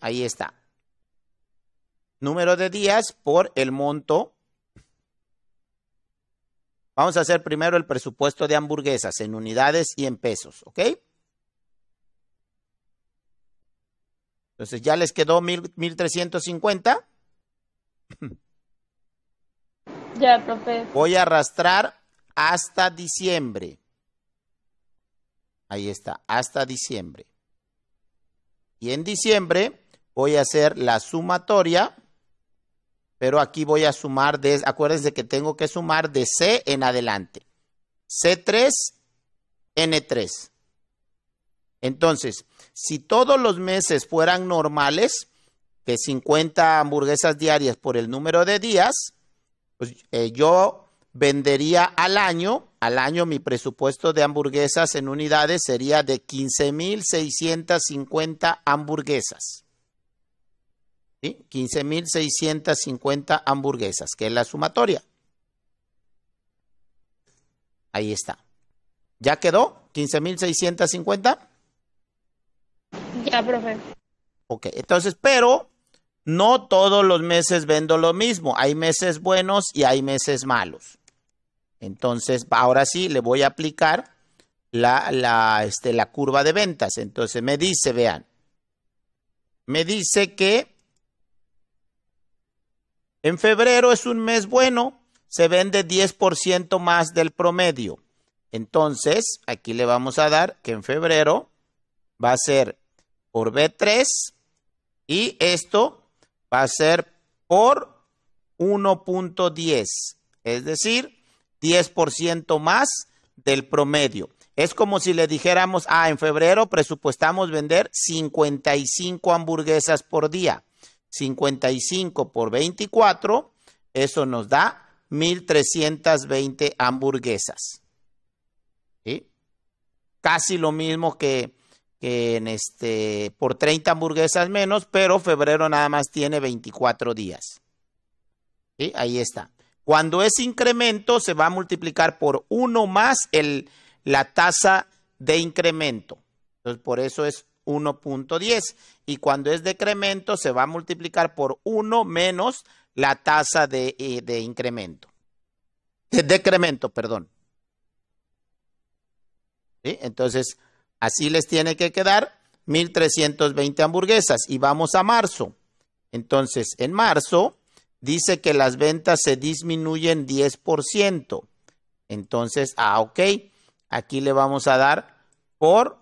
Ahí está. Número de días por el monto. Vamos a hacer primero el presupuesto de hamburguesas en unidades y en pesos, ¿ok? Entonces ya les quedó mil, 1350. Ya, profe. Voy a arrastrar hasta diciembre. Ahí está, hasta diciembre. Y en diciembre voy a hacer la sumatoria, pero aquí voy a sumar, de, acuérdense que tengo que sumar de C en adelante. C3, N3. Entonces, si todos los meses fueran normales, de 50 hamburguesas diarias por el número de días, pues, eh, yo vendería al año, al año mi presupuesto de hamburguesas en unidades sería de 15.650 hamburguesas. ¿Sí? 15.650 hamburguesas, que es la sumatoria. Ahí está. ¿Ya quedó? 15.650. Ya, profe. Ok, entonces, pero no todos los meses vendo lo mismo. Hay meses buenos y hay meses malos. Entonces, ahora sí, le voy a aplicar la, la, este, la curva de ventas. Entonces, me dice, vean, me dice que en febrero es un mes bueno, se vende 10% más del promedio. Entonces, aquí le vamos a dar que en febrero va a ser por B3 y esto va a ser por 1.10, es decir, 10% más del promedio. Es como si le dijéramos, ah, en febrero presupuestamos vender 55 hamburguesas por día. 55 por 24, eso nos da 1.320 hamburguesas. ¿Sí? Casi lo mismo que en este, por 30 hamburguesas menos, pero febrero nada más tiene 24 días. Ahí está. Cuando es incremento, se va a multiplicar por 1 más el, la tasa de incremento. Entonces, por eso es 1.10. Y cuando es decremento, se va a multiplicar por 1 menos la tasa de, eh, de incremento. De decremento, perdón. Entonces, Así les tiene que quedar 1.320 hamburguesas y vamos a marzo. Entonces, en marzo dice que las ventas se disminuyen 10%. Entonces, ah, ok, aquí le vamos a dar por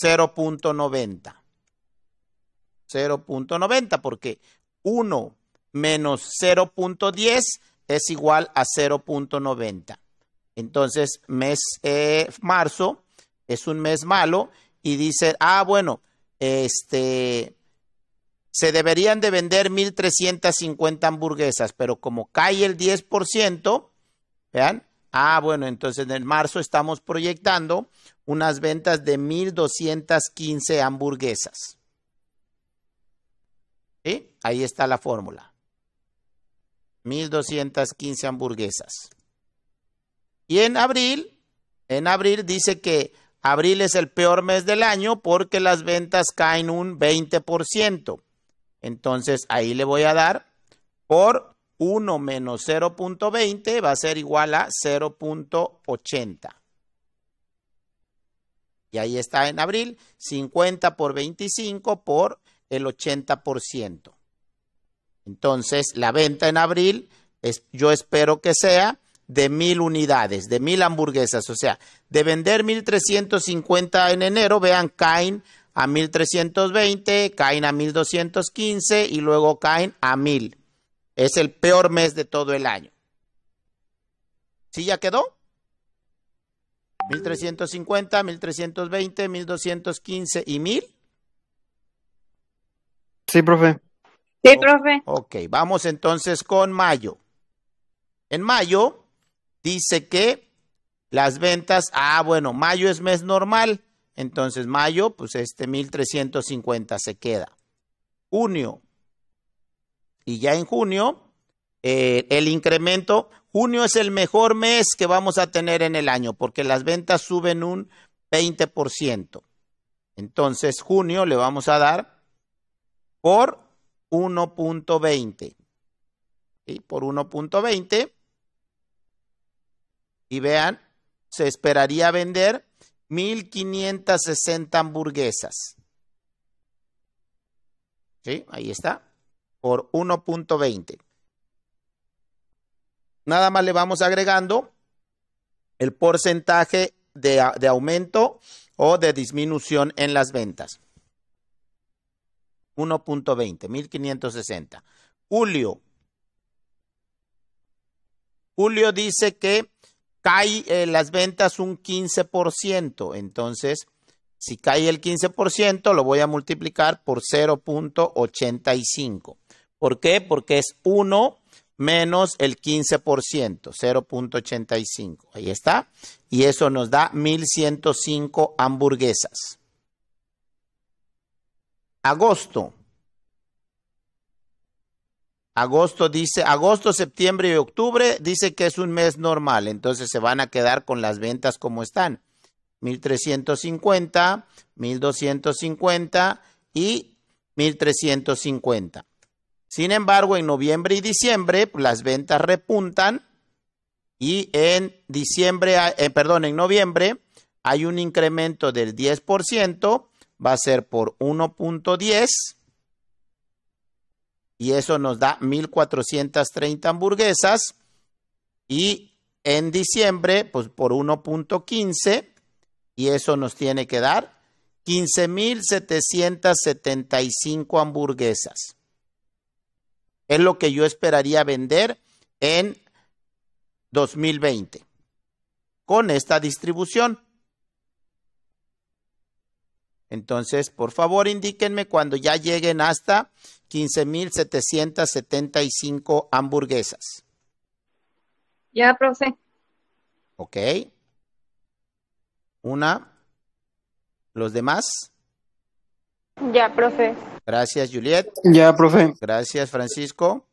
0.90. 0.90 porque 1 menos 0.10 es igual a 0.90. Entonces, mes eh, marzo es un mes malo y dice, ah, bueno, este, se deberían de vender 1.350 hamburguesas, pero como cae el 10%, vean, ah, bueno, entonces en el marzo estamos proyectando unas ventas de 1.215 hamburguesas. ¿Sí? Ahí está la fórmula. 1.215 hamburguesas. Y en abril, en abril dice que abril es el peor mes del año porque las ventas caen un 20%. Entonces ahí le voy a dar por 1 menos 0.20 va a ser igual a 0.80. Y ahí está en abril, 50 por 25 por el 80%. Entonces, la venta en abril, es, yo espero que sea de mil unidades, de mil hamburguesas. O sea, de vender 1.350 en enero, vean, caen a 1.320, caen a 1.215 y luego caen a 1.000. Es el peor mes de todo el año. ¿Sí ya quedó? 1350, 1320, 1215 y 1000. Sí, profe. Sí, profe. Ok, vamos entonces con mayo. En mayo dice que las ventas, ah, bueno, mayo es mes normal, entonces mayo, pues este 1350 se queda. Junio. Y ya en junio, eh, el incremento, junio es el mejor mes que vamos a tener en el año, porque las ventas suben un 20%. Entonces, junio le vamos a dar por 1.20. y Por 1.20 y vean, se esperaría vender 1560 hamburguesas. ¿Sí? Ahí está. Por 1.20. Nada más le vamos agregando el porcentaje de, de, aumento o de disminución en las ventas. 1.20, 1560. Julio. Julio dice que cae eh, las ventas un 15%, entonces si cae el 15% lo voy a multiplicar por 0.85. ¿Por qué? Porque es 1 menos el 15%, 0.85. Ahí está. Y eso nos da 1105 hamburguesas. Agosto, Agosto dice, agosto, septiembre y octubre dice que es un mes normal, entonces se van a quedar con las ventas como están. 1350, 1250 y 1350. Sin embargo, en noviembre y diciembre pues, las ventas repuntan y en diciembre, ah, eh, perdón, en noviembre hay un incremento del 10%, va a ser por 1.10 y eso nos da 1.430 hamburguesas. Y en diciembre, pues por 1.15, y eso nos tiene que dar 15.775 hamburguesas. Es lo que yo esperaría vender en 2020 con esta distribución. Entonces, por favor, indíquenme cuando ya lleguen hasta mil cinco hamburguesas. Ya, profe. Ok. Una. ¿Los demás? Ya, profe. Gracias, Juliet. Ya, profe. Gracias, Francisco.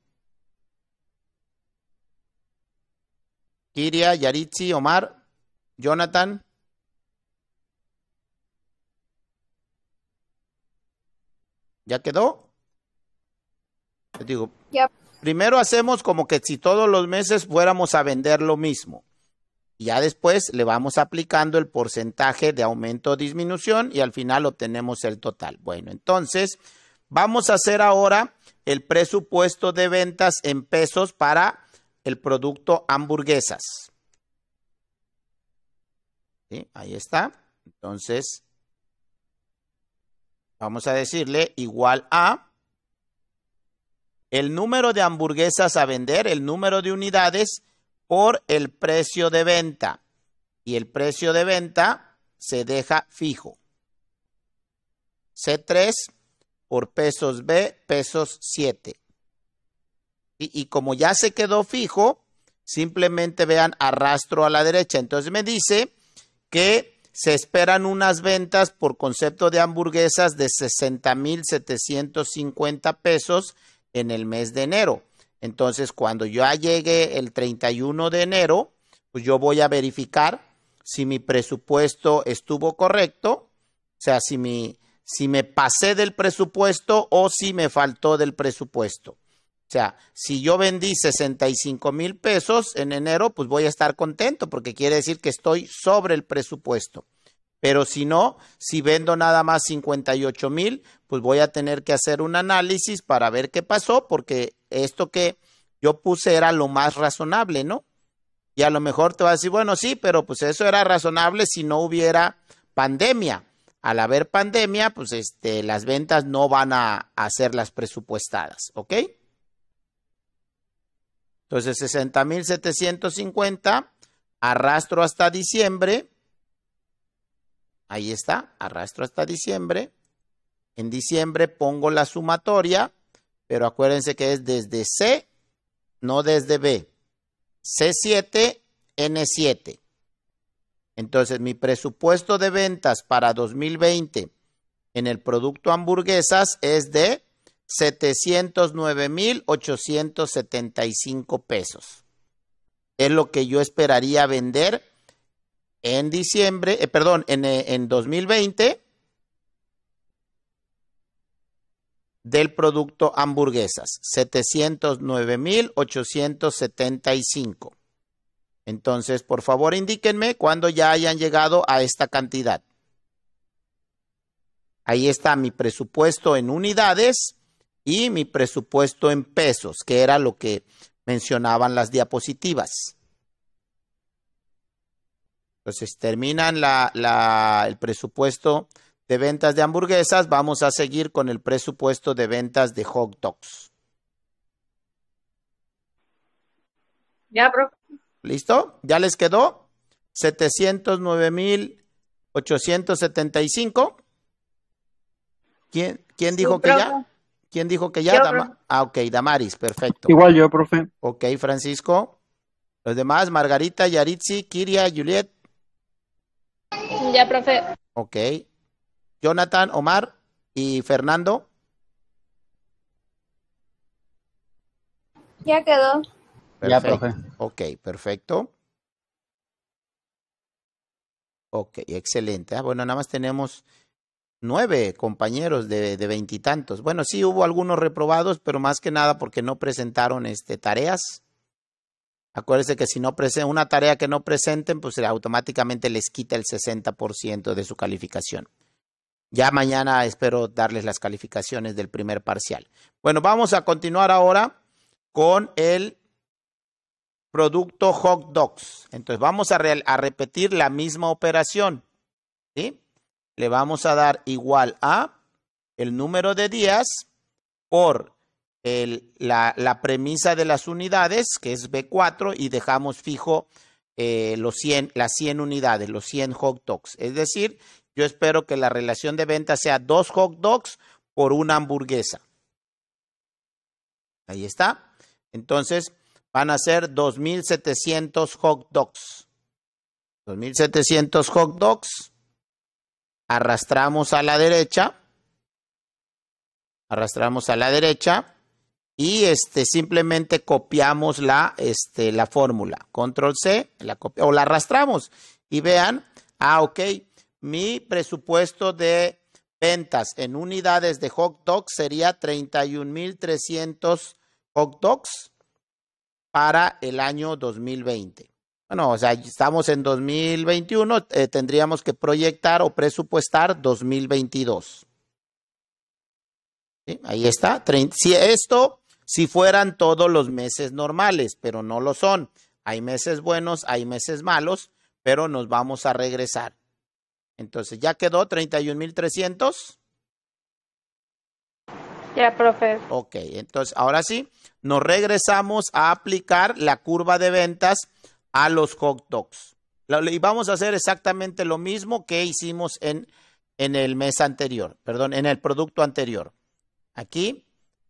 Kiria, Yaritzi, Omar, Jonathan. ¿Ya quedó? primero hacemos como que si todos los meses fuéramos a vender lo mismo. Y ya después le vamos aplicando el porcentaje de aumento o disminución y al final obtenemos el total. Bueno, entonces vamos a hacer ahora el presupuesto de ventas en pesos para el producto hamburguesas. Ahí está. Entonces, vamos a decirle igual a el número de hamburguesas a vender, el número de unidades por el precio de venta. Y el precio de venta se deja fijo. C3 por pesos B, pesos 7. Y, como ya se quedó fijo, simplemente vean arrastro a la derecha. Entonces me dice que se esperan unas ventas por concepto de hamburguesas de 60,750 pesos en el mes de enero. Entonces, cuando ya llegue el 31 de enero, pues yo voy a verificar si mi presupuesto estuvo correcto, o sea, si, si me pasé del presupuesto o si me faltó del presupuesto. O sea, si yo vendí 65 mil pesos en enero, pues voy a estar contento porque quiere decir que estoy sobre el presupuesto. Pero si no, si vendo nada más 58 mil, pues voy a tener que hacer un análisis para ver qué pasó, porque esto que yo puse era lo más razonable, ¿no? Y a lo mejor te vas a decir, bueno, sí, pero pues eso era razonable si no hubiera pandemia. Al haber pandemia, pues este, las ventas no van a, hacer ser las presupuestadas, ¿ok? Entonces, 60.750, arrastro hasta diciembre Ahí está, arrastro hasta diciembre. En diciembre pongo la sumatoria, pero acuérdense que es desde C, no desde B. C7, N7. Entonces, mi presupuesto de ventas para 2020 en el producto hamburguesas es de 709,875 pesos. Es lo que yo esperaría vender en diciembre, eh, perdón, en, eh, en 2020 del producto hamburguesas, 709.875. Entonces, por favor, indíquenme cuándo ya hayan llegado a esta cantidad. Ahí está mi presupuesto en unidades y mi presupuesto en pesos, que era lo que mencionaban las diapositivas. Entonces, terminan el presupuesto de ventas de hamburguesas, vamos a seguir con el presupuesto de ventas de hot dogs. Ya, profe. ¿Listo? ¿Ya les quedó? 709.875. ¿Quién, quién dijo que ya? ¿Quién dijo que ya? ah, ok, Damaris, perfecto. Igual yo, profe. Ok, Francisco. Los demás, Margarita, Yaritzi, Kiria, Juliet. Ya, profe. Ok. Jonathan, Omar y Fernando. Ya quedó. Ya, profe. Ok, perfecto. Ok, excelente. Ah, bueno, nada más tenemos nueve compañeros de veintitantos. bueno, sí hubo algunos reprobados, pero más que nada porque no presentaron este, tareas. Acuérdense que si no presenten una tarea que no presenten, pues automáticamente les quita el 60% de su calificación. Ya mañana espero darles las calificaciones del primer parcial. Bueno, vamos a continuar ahora con el producto hot dogs. Entonces vamos a, a repetir la misma operación. ¿sí? Le vamos a dar igual a el número de días por la, premisa de las unidades, que es B4, y dejamos fijo eh, los 100, las 100 unidades, los 100 hot dogs. Es decir, yo espero que la relación de venta sea dos hot dogs por una hamburguesa. Ahí está. Entonces, van a ser 2.700 hot dogs. 2.700 hot dogs. Arrastramos a la derecha. Arrastramos a la derecha y este, simplemente copiamos la, este, la fórmula, control C, la o la arrastramos y vean, ah, ok, mi presupuesto de ventas en unidades de hot dogs sería 31.300 hot dogs para el año 2020. Bueno, o sea, estamos en 2021, eh, tendríamos que proyectar o presupuestar 2022. ¿Sí? Ahí está. si esto si fueran todos los meses normales, pero no lo son. Hay meses buenos, hay meses malos, pero nos vamos a regresar. Entonces, ¿ya quedó 31.300? Ya, profe. Ok, entonces ahora sí, nos regresamos a aplicar la curva de ventas a los hot dogs. Y vamos a hacer exactamente lo mismo que hicimos en, en el mes anterior, perdón, en el producto anterior. Aquí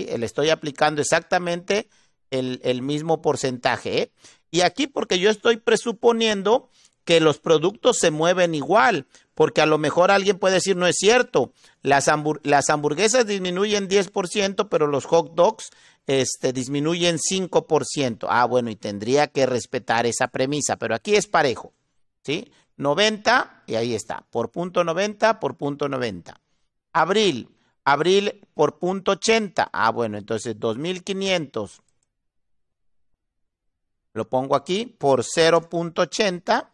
Le estoy aplicando exactamente el, mismo porcentaje. ¿eh? Y aquí porque yo estoy presuponiendo que los productos se mueven igual, porque a lo mejor alguien puede decir, no es cierto, las, hamburguesas disminuyen 10%, pero los hot dogs este, disminuyen 5%. Ah, bueno, y tendría que respetar esa premisa, pero aquí es parejo, ¿sí? 90, y ahí está, por punto 90, por punto 90. Abril, Abril por punto 80. Ah, bueno, entonces 2500. Lo pongo aquí por 0.80.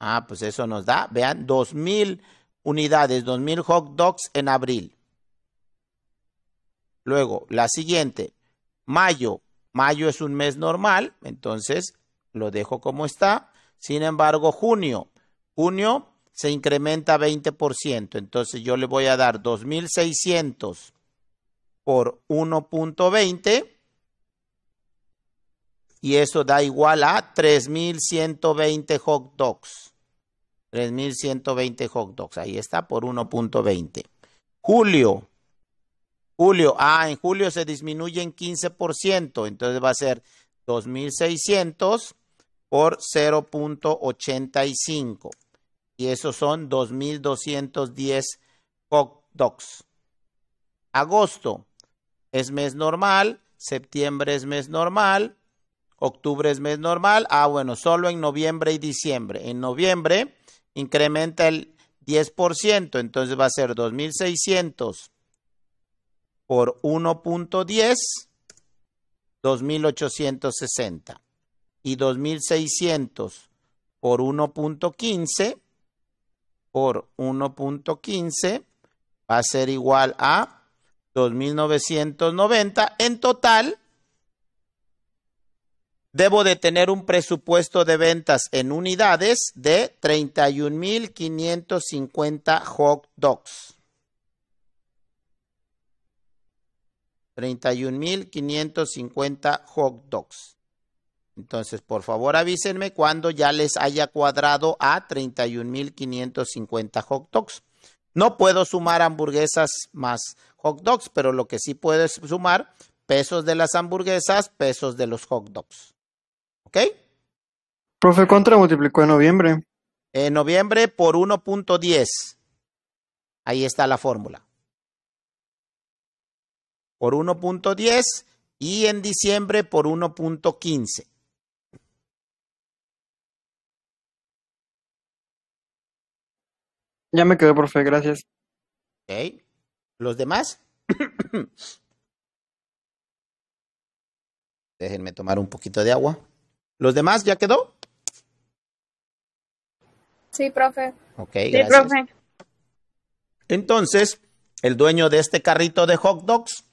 Ah, pues eso nos da, vean, 2000 unidades, 2000 hot dogs en abril. Luego, la siguiente, mayo. Mayo es un mes normal, entonces lo dejo como está. Sin embargo, junio. Junio se incrementa 20%. Entonces yo le voy a dar 2.600 por 1.20 y eso da igual a 3.120 hot dogs. 3.120 hot dogs. Ahí está por 1.20. Julio. Julio. Ah, en julio se disminuye en 15%. Entonces va a ser 2.600 por 0.85 y esos son 2.210 cock dogs. Agosto es mes normal, septiembre es mes normal, octubre es mes normal. Ah, bueno, solo en noviembre y diciembre. En noviembre incrementa el 10%, entonces va a ser 2.600 por 1.10, 2.860. Y 2.600 por 1.15, por 1.15 va a ser igual a 2.990. En total, debo de tener un presupuesto de ventas en unidades de 31.550 hot dogs. 31.550 hot dogs. Entonces, por favor avísenme cuando ya les haya cuadrado a 31.550 hot dogs. No puedo sumar hamburguesas más hot dogs, pero lo que sí puedo es sumar pesos de las hamburguesas, pesos de los hot dogs. ¿Ok? Profe, ¿cuánto multiplicó en noviembre? En noviembre por 1.10. Ahí está la fórmula. Por 1.10 y en diciembre por 1.15. Ya me quedé, profe, gracias. Ok. ¿Los demás? <coughs> Déjenme tomar un poquito de agua. ¿Los demás ya quedó? Sí, profe. Ok, Profe. Entonces, el dueño de este carrito de hot dogs,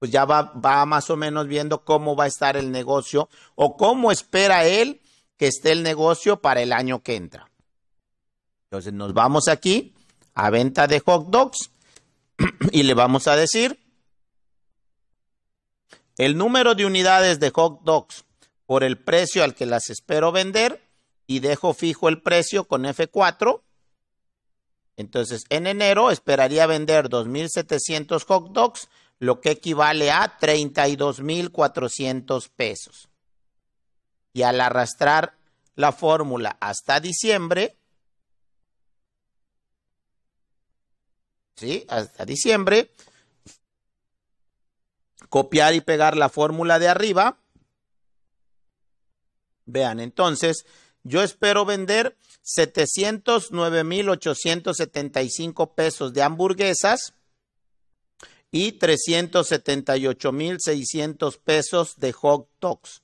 pues ya va más o menos viendo cómo va a estar el negocio o cómo espera él que esté el negocio para el año que entra. Entonces nos vamos aquí a venta de hot dogs <clears throat> y le vamos a decir el número de unidades de hot dogs por el precio al que las espero vender y dejo fijo el precio con F4. Entonces, en enero esperaría vender 2.700 hot dogs, lo que equivale a 32.400 pesos. Y al arrastrar la fórmula hasta diciembre, Hasta diciembre. Copiar y pegar la fórmula de arriba. Vean, entonces, yo espero vender 709,875 pesos de hamburguesas y 378,600 pesos de hot dogs.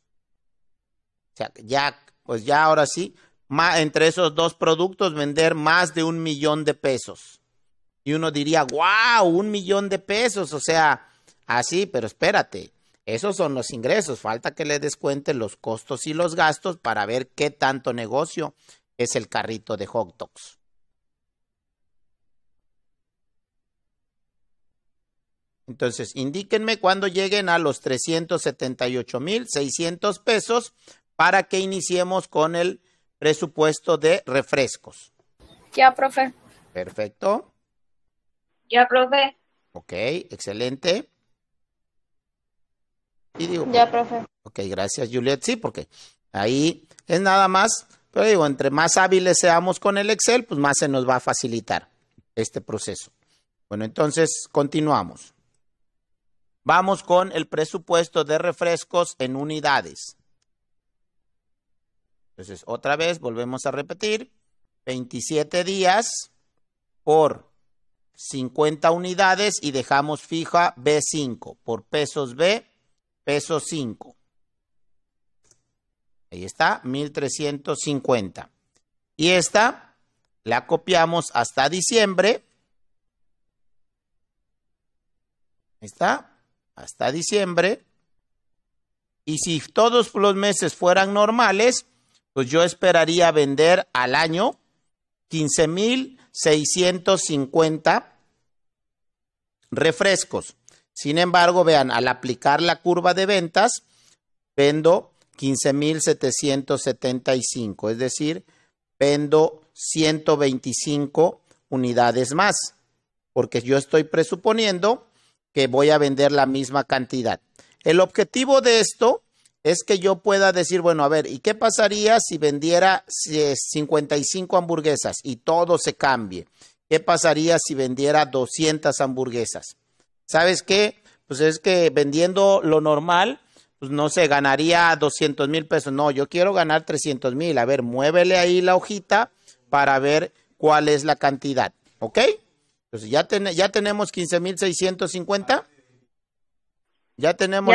O sea, ya, pues ya ahora sí, entre esos dos productos vender más de un millón de pesos. Y uno diría, wow, un millón de pesos, o sea, así, pero espérate, esos son los ingresos, falta que le descuenten los costos y los gastos para ver qué tanto negocio es el carrito de hot dogs. Entonces, indíquenme cuándo lleguen a los 378,600 pesos para que iniciemos con el presupuesto de refrescos. Ya, profe. Perfecto. Ya, profe. Ok, excelente. Y digo, ya, pues, profe. Ok, gracias, Juliet. Sí, porque ahí es nada más, pero digo, entre más hábiles seamos con el Excel, pues más se nos va a facilitar este proceso. Bueno, entonces continuamos. Vamos con el presupuesto de refrescos en unidades. Entonces, otra vez volvemos a repetir, 27 días por 50 unidades y dejamos fija B5 por pesos B, peso 5. Ahí está, 1350. Y esta la copiamos hasta diciembre. Ahí está, hasta diciembre. Y si todos los meses fueran normales, pues yo esperaría vender al año 15 mil 650 refrescos. Sin embargo, vean, al aplicar la curva de ventas, vendo 15.775, es decir, vendo 125 unidades más, porque yo estoy presuponiendo que voy a vender la misma cantidad. El objetivo de esto es que yo pueda decir, bueno, a ver, ¿y qué pasaría si vendiera 55 hamburguesas y todo se cambie? ¿Qué pasaría si vendiera 200 hamburguesas? ¿Sabes qué? Pues es que vendiendo lo normal, pues no sé, ganaría 200 mil pesos. No, yo quiero ganar 300 mil. A ver, muévele ahí la hojita para ver cuál es la cantidad. ¿Ok? Entonces ya, ya tenemos 15,650 mil ya tenemos.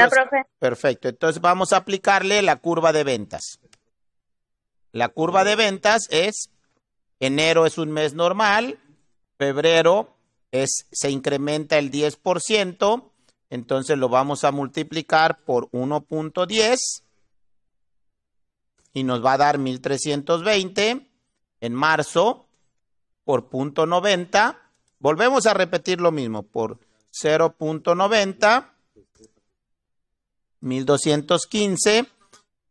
Perfecto. Entonces vamos a aplicarle la curva de ventas. La curva de ventas es enero es un mes normal, febrero es se incrementa el 10%, entonces lo vamos a multiplicar por 1.10 y nos va a dar 1320 en marzo por punto .90. Volvemos a repetir lo mismo por 0.90 1215,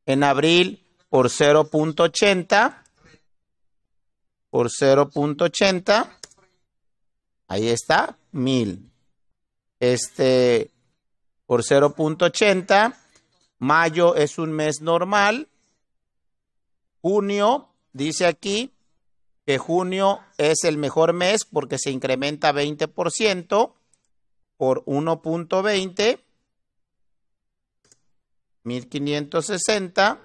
en abril por 0.80, por 0.80, ahí está, 1000. Este, por 0.80, mayo es un mes normal, junio, dice aquí, que junio es el mejor mes porque se incrementa 20% por 1.20 1560,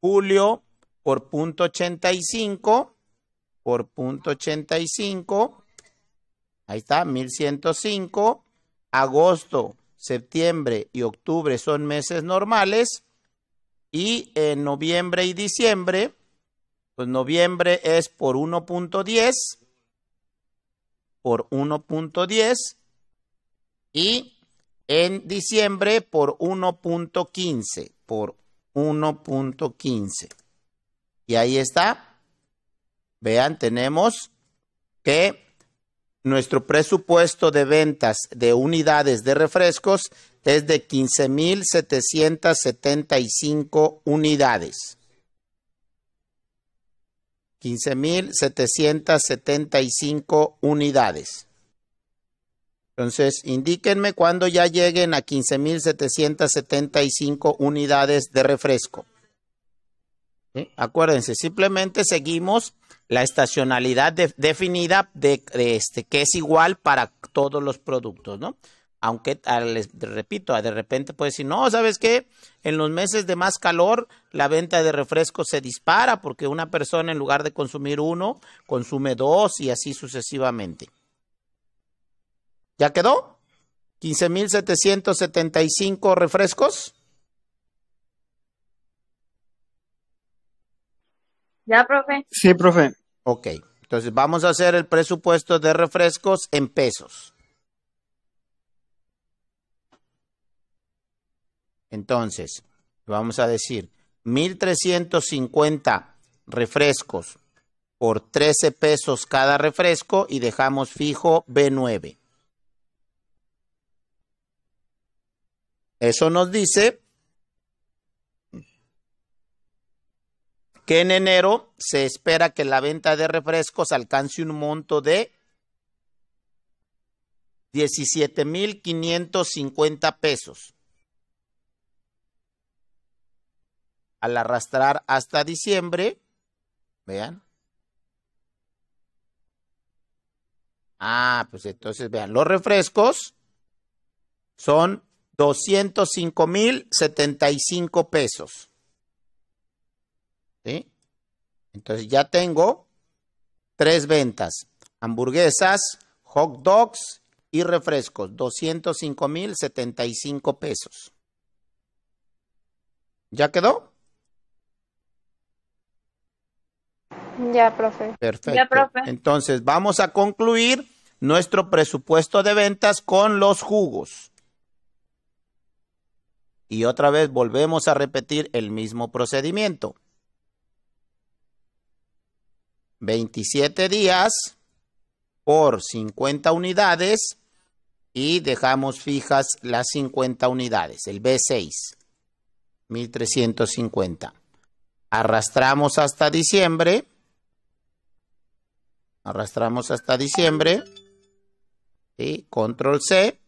julio por 85, por 85, ahí está, 1105, agosto, septiembre y octubre son meses normales, y en noviembre y diciembre, pues noviembre es por 1.10, por 1.10, y en diciembre por 1.15, por 1.15. Y ahí está. Vean, tenemos que nuestro presupuesto de ventas de unidades de refrescos es de 15.775 unidades. 15.775 unidades. Entonces, indíquenme cuándo ya lleguen a 15.775 unidades de refresco. Acuérdense, simplemente seguimos la estacionalidad definida de, este, que es igual para todos los productos, ¿no? Aunque, ah, les repito, de repente puede decir, no, ¿sabes qué? En los meses de más calor, la venta de refresco se dispara porque una persona en lugar de consumir uno, consume dos y así sucesivamente. ¿Ya quedó? 15.775 refrescos. Ya, profe. Sí, profe. Ok, entonces vamos a hacer el presupuesto de refrescos en pesos. Entonces, vamos a decir 1.350 refrescos por 13 pesos cada refresco y dejamos fijo B9. Eso nos dice que en enero se espera que la venta de refrescos alcance un monto de 17.550 pesos. Al arrastrar hasta diciembre, vean. Ah, pues entonces vean, los refrescos son 205,075 mil pesos. ¿Sí? Entonces ya tengo tres ventas, hamburguesas, hot dogs y refrescos, 205,075 pesos. ¿Ya quedó? Ya, profe. Perfecto. Ya, profe. Entonces vamos a concluir nuestro presupuesto de ventas con los jugos y otra vez volvemos a repetir el mismo procedimiento. 27 días por 50 unidades y dejamos fijas las 50 unidades, el B6, 1350. Arrastramos hasta diciembre. Arrastramos hasta diciembre. Y Control C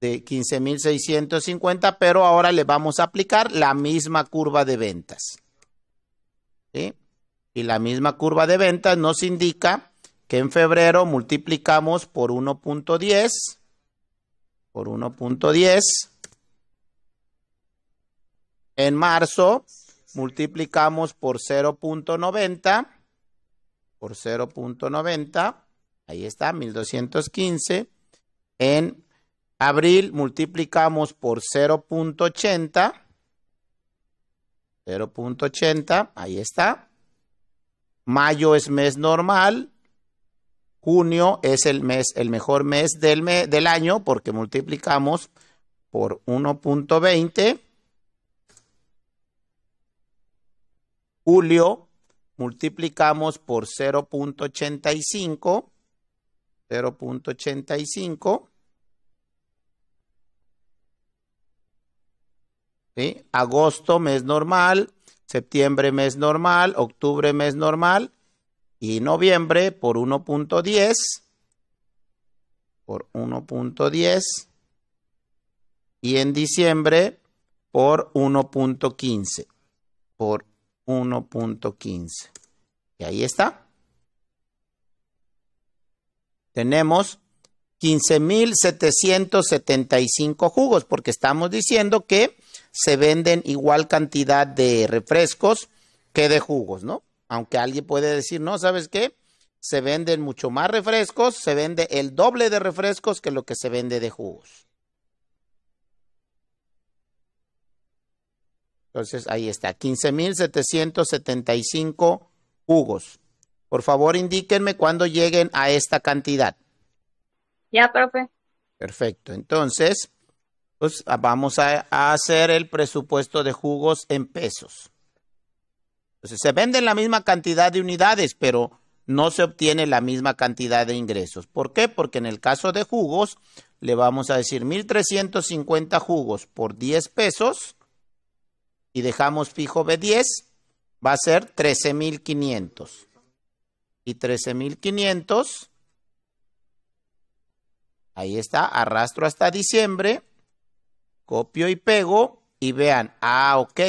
de 15.650, pero ahora le vamos a aplicar la misma curva de ventas. Y la misma curva de ventas nos indica que en febrero multiplicamos por 1.10, por 1.10. En marzo multiplicamos por 0.90, por 0.90, ahí está, 1215. En abril multiplicamos por 0.80. 0.80, ahí está. Mayo es mes normal. Junio es el mes, el mejor mes del, del año porque multiplicamos por 1.20. Julio multiplicamos por 0.85. 0.85. Agosto, mes normal, septiembre, mes normal, octubre, mes normal, y noviembre por 1.10, por 1.10, y en diciembre por 1.15, por 1.15. Y ahí está. Tenemos 15.775 jugos, porque estamos diciendo que se venden igual cantidad de refrescos que de jugos, ¿no? Aunque alguien puede decir, no, ¿sabes qué? Se venden mucho más refrescos, se vende el doble de refrescos que lo que se vende de jugos. Entonces, ahí está, 15.775 jugos. Por favor, indíquenme cuándo lleguen a esta cantidad. Ya, profe. Perfecto. Entonces, pues ah, vamos a, hacer el presupuesto de jugos en pesos. Entonces se venden la misma cantidad de unidades, pero no se obtiene la misma cantidad de ingresos. ¿Por qué? Porque en el caso de jugos, le vamos a decir 1.350 jugos por 10 pesos y dejamos fijo B10, va a ser 13.500. Y 13.500, ahí está, arrastro hasta diciembre copio y pego y vean, ah, ok,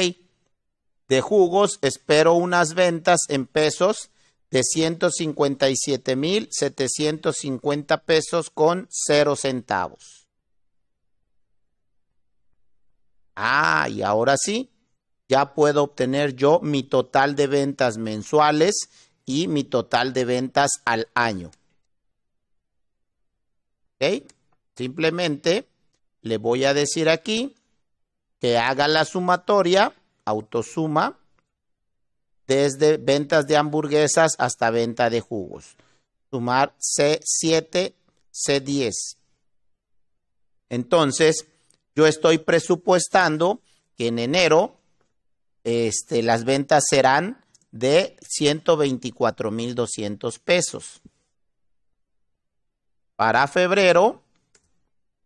de jugos espero unas ventas en pesos de 157.750 pesos con 0 centavos. Ah, y ahora sí, ya puedo obtener yo mi total de ventas mensuales y mi total de ventas al año. ¿Ok? Simplemente le voy a decir aquí que haga la sumatoria, autosuma, desde ventas de hamburguesas hasta venta de jugos. Sumar C7, C10. Entonces, yo estoy presupuestando que en enero este, las ventas serán de 124,200 pesos. Para febrero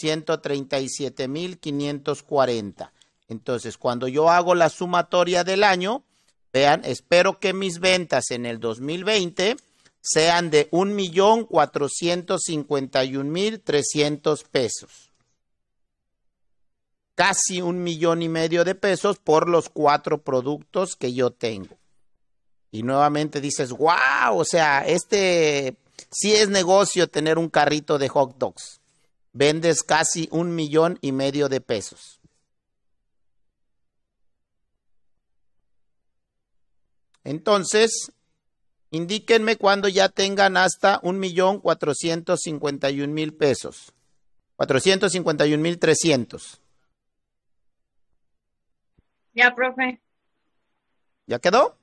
137.540. Entonces, cuando yo hago la sumatoria del año, vean, espero que mis ventas en el 2020 sean de 1.451.300 pesos. Casi un millón y medio de pesos por los cuatro productos que yo tengo. Y nuevamente dices, wow, o sea, este sí es negocio tener un carrito de hot dogs vendes casi un millón y medio de pesos. Entonces, indíquenme cuando ya tengan hasta un millón cuatrocientos cincuenta y un mil pesos. Cuatrocientos cincuenta y un mil trescientos. Ya, profe. ¿Ya quedó?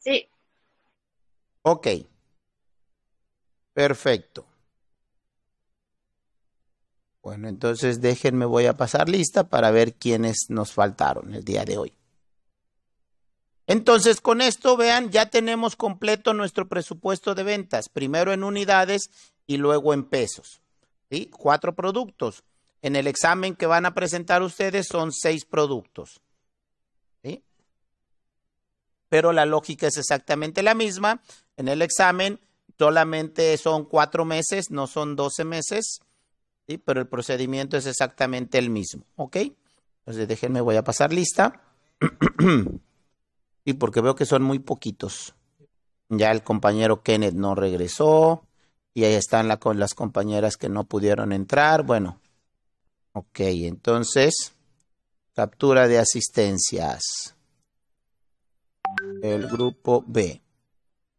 Sí. Ok. Perfecto. Bueno, entonces déjenme, voy a pasar lista para ver quiénes nos faltaron el día de hoy. Entonces, con esto, vean, ya tenemos completo nuestro presupuesto de ventas, primero en unidades y luego en pesos. ¿sí? Cuatro productos. En el examen que van a presentar ustedes son seis productos. ¿sí? Pero la lógica es exactamente la misma. En el examen solamente son cuatro meses, no son doce meses. ¿sí? pero el procedimiento es exactamente el mismo, ¿ok? Entonces déjenme, voy a pasar lista. y <clears throat> porque veo que son muy poquitos. Ya el compañero Kenneth no regresó. Y ahí están las compañeras que no pudieron entrar. Bueno, ok, entonces, captura de asistencias. El grupo B.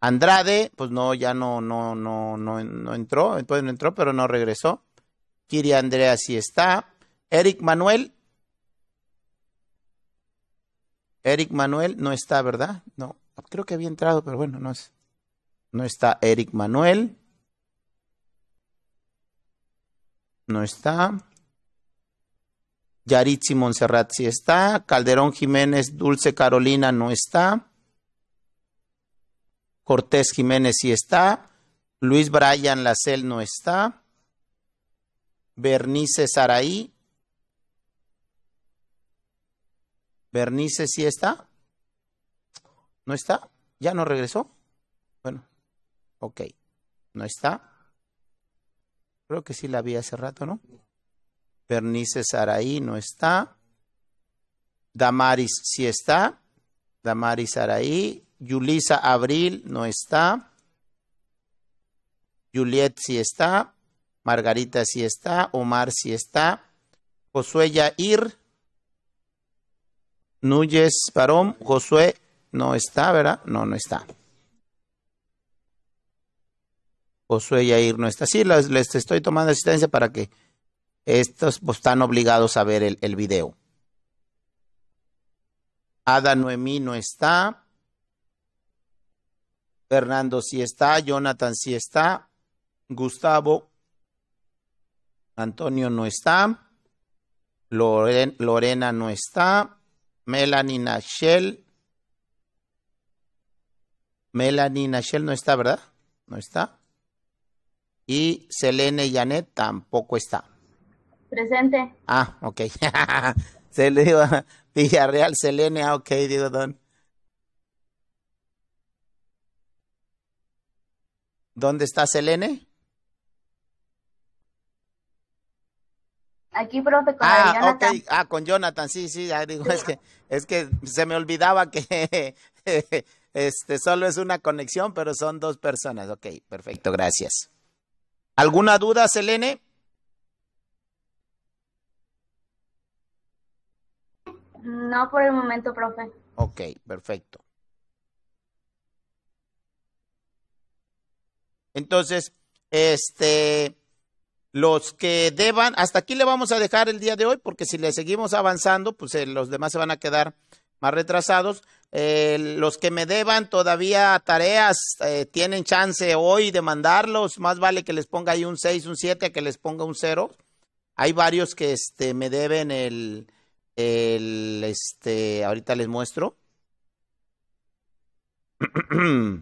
Andrade, pues no, ya no, no, no, no, no entró, entonces no entró, pero no regresó. Kiri Andrea si está. Eric Manuel. Eric Manuel no está, ¿verdad? No, creo que había entrado, pero bueno, no es. No está Eric Manuel. No está. Yaritzi Montserrat si está. Calderón Jiménez, Dulce Carolina no está. Cortés Jiménez si está. Luis Bryan Lacel no está. Bernice Saraí. Bernice sí está. ¿No está? ¿Ya no regresó? Bueno, ok. ¿No está? Creo que sí la vi hace rato, ¿no? Bernice Saraí no está. Damaris sí está. Damaris Saraí. Yulisa Abril no está. Juliet sí está. Margarita sí está, Omar sí está, Josué ir, Núñez Parón, Josué no está, ¿verdad? No, no está. Josué ir no está. Sí, les, estoy tomando asistencia para que estos pues, están obligados a ver el, el video. Ada Noemí no está. Fernando sí está, Jonathan sí está, Gustavo Antonio no está. Lorena no está. Melanie Shell, Melanie Shell no está, ¿verdad? No está. Y Selene Janet tampoco está. Presente. Ah, ok. <laughs> Se le iba <laughs> Villarreal, Selene, ah, ok, digo, don. ¿Dónde está Selene? Aquí, profe, con ah, Jonathan. Ah, con Jonathan, sí, sí, ya digo, es que, es que se me olvidaba que <laughs> este solo es una conexión, pero son dos personas. Ok, perfecto, gracias. ¿Alguna duda, Selene? No por el momento, profe. Ok, perfecto. Entonces, este, los que deban, hasta aquí le vamos a dejar el día de hoy, porque si le seguimos avanzando, pues eh, los demás se van a quedar más retrasados. Eh, los que me deban todavía tareas eh, tienen chance hoy de mandarlos. Más vale que les ponga ahí un 6, un 7, que les ponga un 0. Hay varios que este, me deben el, el, este, ahorita les muestro. <clears throat>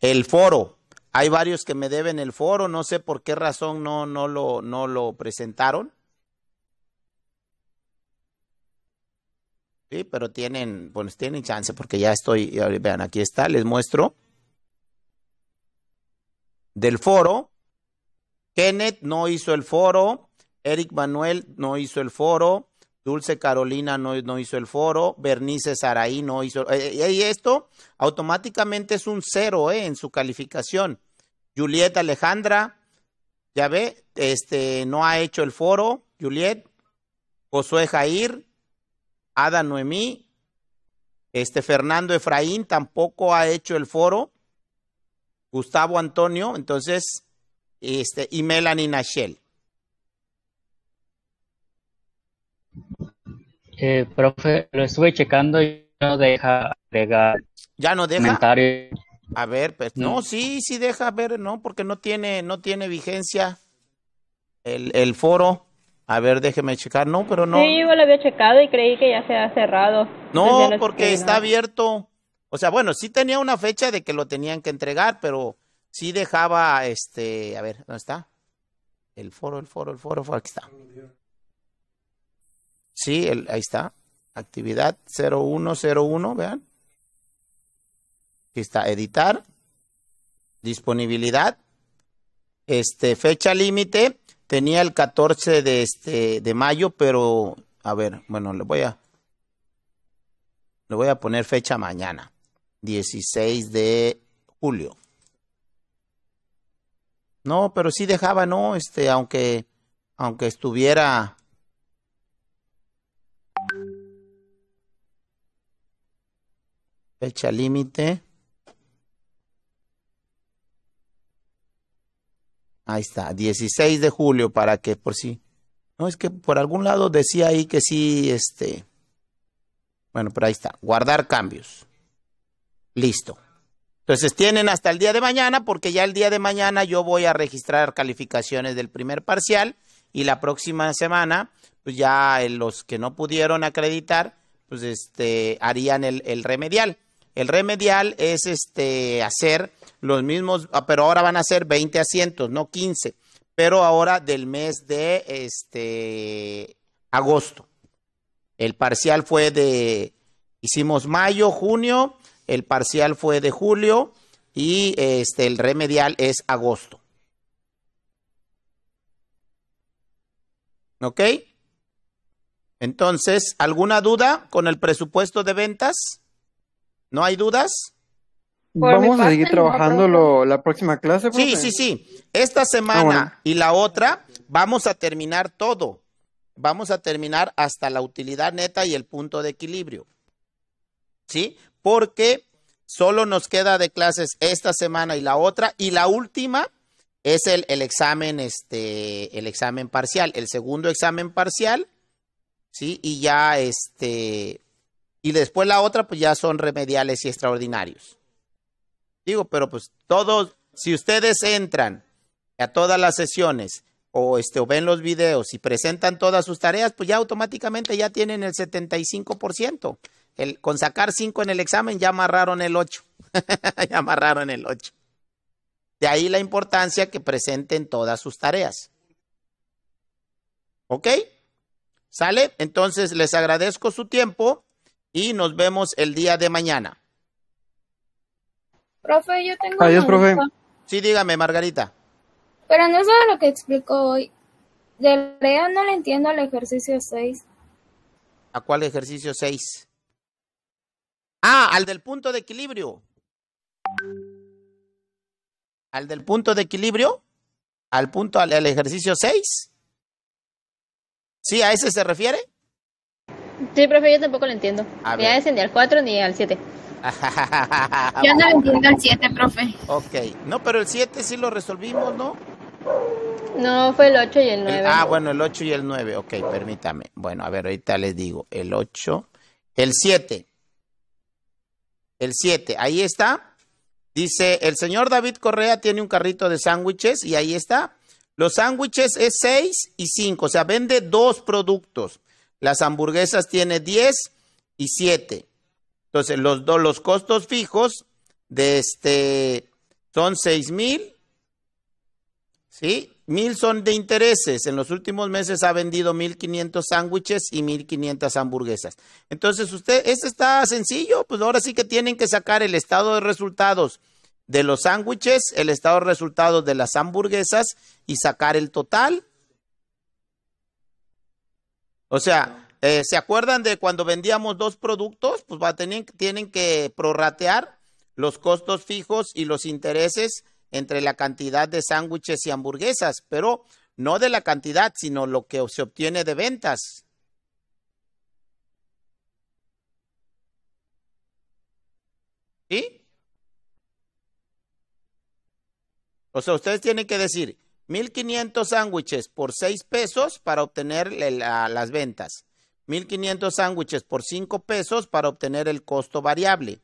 el foro. Hay varios que me deben el foro, no sé por qué razón no, no, lo, no lo presentaron. Sí, pero tienen, pues tienen chance porque ya estoy, vean, aquí está, les muestro. Del foro, Kenneth no hizo el foro, Eric Manuel no hizo el foro, Dulce Carolina no, hizo el foro, Bernice Saraí no hizo. Eh, eh, y esto automáticamente es un cero eh, en su calificación. Juliet Alejandra, ya ve, este, no ha hecho el foro, Juliet. Josué Jair, Ada Noemí, este Fernando Efraín tampoco ha hecho el foro, Gustavo Antonio, entonces, este, y Melanie Nachel. Eh, profe, lo estuve checando y no deja agregar. ¿Ya no deja? A ver, pues no. sí, sí deja, ver, no, porque no tiene, no tiene vigencia el, foro. A ver, déjeme checar, no, pero no. Sí, yo lo había checado y creí que ya se ha cerrado. No, porque está abierto. O sea, bueno, sí tenía una fecha de que lo tenían que entregar, pero sí dejaba, este, a ver, ¿dónde está? El foro, el foro, el foro, el foro aquí está. Sí, ahí está. Actividad 0101, vean. Aquí está, editar. Disponibilidad. Este, fecha límite. Tenía el 14 de, este, de mayo, pero, a ver, bueno, le voy a, le voy a poner fecha mañana, 16 de julio. No, pero sí dejaba, no, este, aunque, aunque estuviera fecha límite. Ahí está, 16 de julio para que por si... No, es que por algún lado decía ahí que sí, este... Bueno, pero ahí está, guardar cambios. Listo. Entonces tienen hasta el día de mañana porque ya el día de mañana yo voy a registrar calificaciones del primer parcial y la próxima semana, pues ya eh, los que no pudieron acreditar, pues este, harían el remedial. El remedial es este hacer los mismos, ah, pero ahora van a ser 20 asientos, no 15, pero ahora del mes de este agosto. El parcial fue de hicimos mayo, junio, el parcial fue de julio y este el remedial es agosto. ¿Ok? Entonces, ¿alguna duda con el presupuesto de ventas? ¿No hay dudas? Vamos a seguir trabajando la próxima clase. Sí, sí, sí. Esta semana ah, y la otra vamos a terminar todo. Vamos a terminar hasta la utilidad neta y el punto de equilibrio. ¿Sí? Porque solo nos queda de clases esta semana y la otra. Y la última es el examen, este, el examen parcial, el segundo examen parcial. ¿Sí? Y ya este, y después la otra, pues ya son remediales y extraordinarios. Digo, pero pues todos, si ustedes entran a todas las sesiones o, este, o ven los videos y presentan todas sus tareas, pues ya automáticamente ya tienen el 75%. El, con sacar 5 en el examen ya amarraron el 8. <laughs> ya amarraron el 8. De ahí la importancia que presenten todas sus tareas. ¿Ok? ¿Sale? Entonces les agradezco su tiempo y nos vemos el día de mañana. Profe, yo tengo. Adiós, profe. Sí, dígame, Margarita. Pero no sabe lo que explicó hoy. De verdad no le entiendo al ejercicio 6. ¿A cuál ejercicio 6? Ah, al del punto de equilibrio. ¿Al del punto de equilibrio? ¿Al punto, al, al ejercicio 6? ¿Sí, a ese se refiere? Sí, profe, yo tampoco lo entiendo. A ya al 4 ni al 7. yo no lo entiendo al 7, <laughs> profe. Ok. No, pero el 7 sí lo resolvimos, ¿no? No, fue el 8 y el 9. ah, bueno, el 8 y el 9. Ok, permítame. Bueno, a ver, ahorita les digo. El 8. El 7. El 7. Ahí está. Dice, el señor David Correa tiene un carrito de sándwiches y ahí está. Los sándwiches es 6 y 5. O sea, vende dos productos. Las hamburguesas tiene 10 y 7. Entonces, los, los costos fijos de este son seis mil. ¿Sí? Mil son de intereses. En los últimos meses ha vendido 1.500 sándwiches y 1.500 hamburguesas. Entonces, usted, ¿esto está sencillo. Pues ahora sí que tienen que sacar el estado de resultados de los sándwiches, el estado de resultados de las hamburguesas y sacar el total. O sea, eh, ¿se acuerdan de cuando vendíamos dos productos? Pues tienen que prorratear los costos fijos y los intereses entre la cantidad de sándwiches y hamburguesas, pero no de la cantidad, sino lo que se obtiene de ventas. ¿Sí? O sea, ustedes tienen que decir, 1500 sándwiches por 6 pesos para obtener las ventas. 1500 sándwiches por 5 pesos para obtener el costo variable.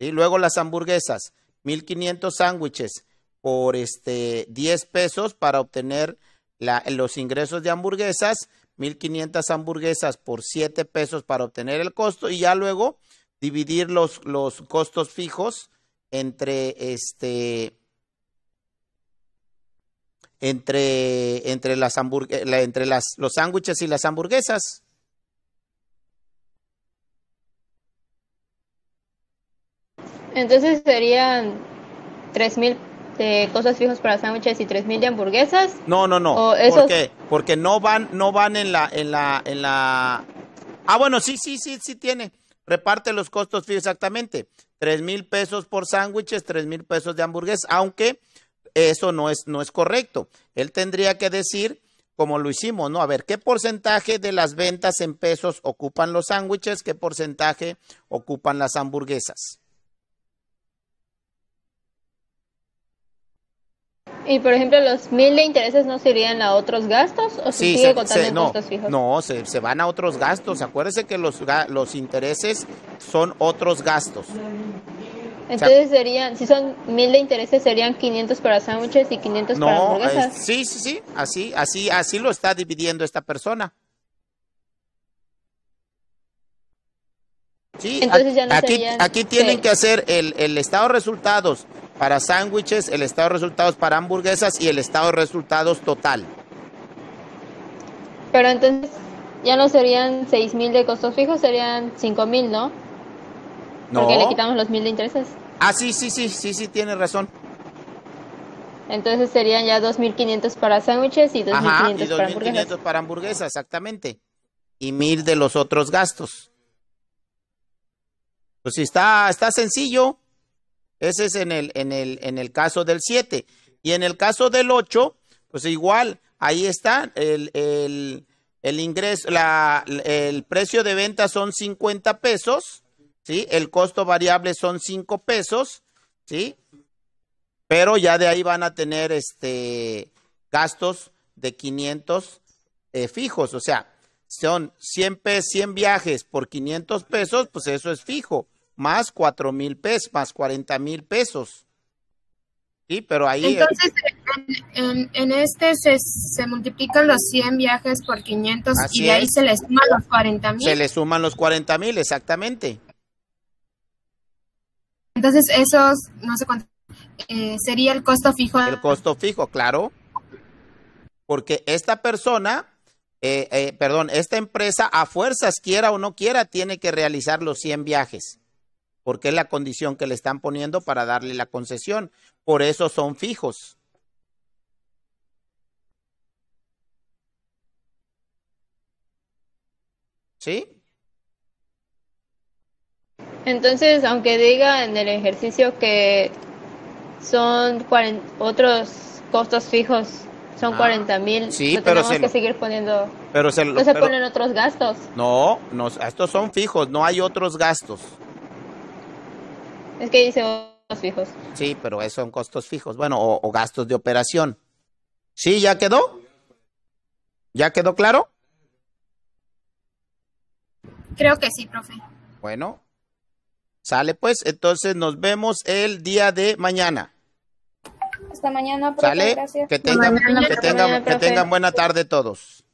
Y luego las hamburguesas, 1500 sándwiches por este 10 pesos para obtener los ingresos de hamburguesas, 1500 hamburguesas por 7 pesos para obtener el costo y ya luego dividir los, los costos fijos entre este entre, entre, las eh, la, entre las, los sándwiches y las hamburguesas. Entonces serían 3.000 de eh, cosas fijas para sándwiches y 3.000 de hamburguesas. No, no, no. ¿Por qué? Porque no van, no van en la, en la, en la... Ah, bueno, sí, sí, sí, sí tiene. Reparte los costos fijos exactamente. 3.000 pesos por sándwiches, 3.000 pesos de hamburguesas, aunque eso no es, no es correcto. Él tendría que decir, como lo hicimos, ¿no? A ver, ¿qué porcentaje de las ventas en pesos ocupan los sándwiches? ¿Qué porcentaje ocupan las hamburguesas? Y por ejemplo, los mil de intereses no serían a otros gastos o se sí, sigue contando no, No, se, van a otros gastos. Acuérdese que los, los intereses son otros gastos. Entonces serían, si son mil de intereses, serían 500 para sándwiches y 500 para hamburguesas. sí, sí, sí, así, así, así lo está dividiendo esta persona. Sí, aquí, tienen que hacer el, estado de resultados para sándwiches, el estado de resultados para hamburguesas y el estado de resultados total. Pero entonces ya no serían seis mil de costos fijos, serían cinco mil, ¿no? Porque le quitamos los mil de intereses. Ah, sí, sí, sí, sí, sí, tiene razón. Entonces serían ya dos mil quinientos para sándwiches y 2.500 para hamburguesas. para hamburguesas, exactamente. Y mil de los otros gastos. Pues está, está sencillo. Ese es en el, en el, en el caso del 7. Y en el caso del 8, pues igual, ahí está el, el, el ingreso, la, el precio de venta son cincuenta pesos ¿sí? El costo variable son 5 pesos, ¿sí? Pero ya de ahí van a tener este gastos de 500 eh, fijos, o sea, son 100, 100 viajes por 500 pesos, pues eso es fijo, más 4 mil pesos, más 40 mil pesos. Sí, pero ahí... Eh, Entonces, en, este se, multiplican los 100 viajes por 500 y de ahí se le suman los 40 mil. Se le suman los 40 mil, exactamente. Entonces, esos, no sé cuánto, eh, sería el costo fijo. El costo fijo, claro. Porque esta persona, eh, eh, perdón, esta empresa a fuerzas, quiera o no quiera, tiene que realizar los 100 viajes, porque es la condición que le están poniendo para darle la concesión. Por eso son fijos. ¿Sí? Entonces, aunque diga en el ejercicio que son otros costos fijos, son 40 ah, mil, sí, pero tenemos que seguir poniendo. Pero se, no se ponen otros gastos. No, estos son fijos, no hay otros gastos. Es que dice otros fijos. Sí, pero esos son costos fijos, bueno, o gastos de operación. ¿Sí, ya quedó? ¿Ya quedó claro? Creo que sí, profe. Bueno, Sale pues, entonces nos vemos el día de mañana. Hasta mañana, profe, ¿Sale? Gracias. Que tengan, que, tengan, que tengan buena tarde todos.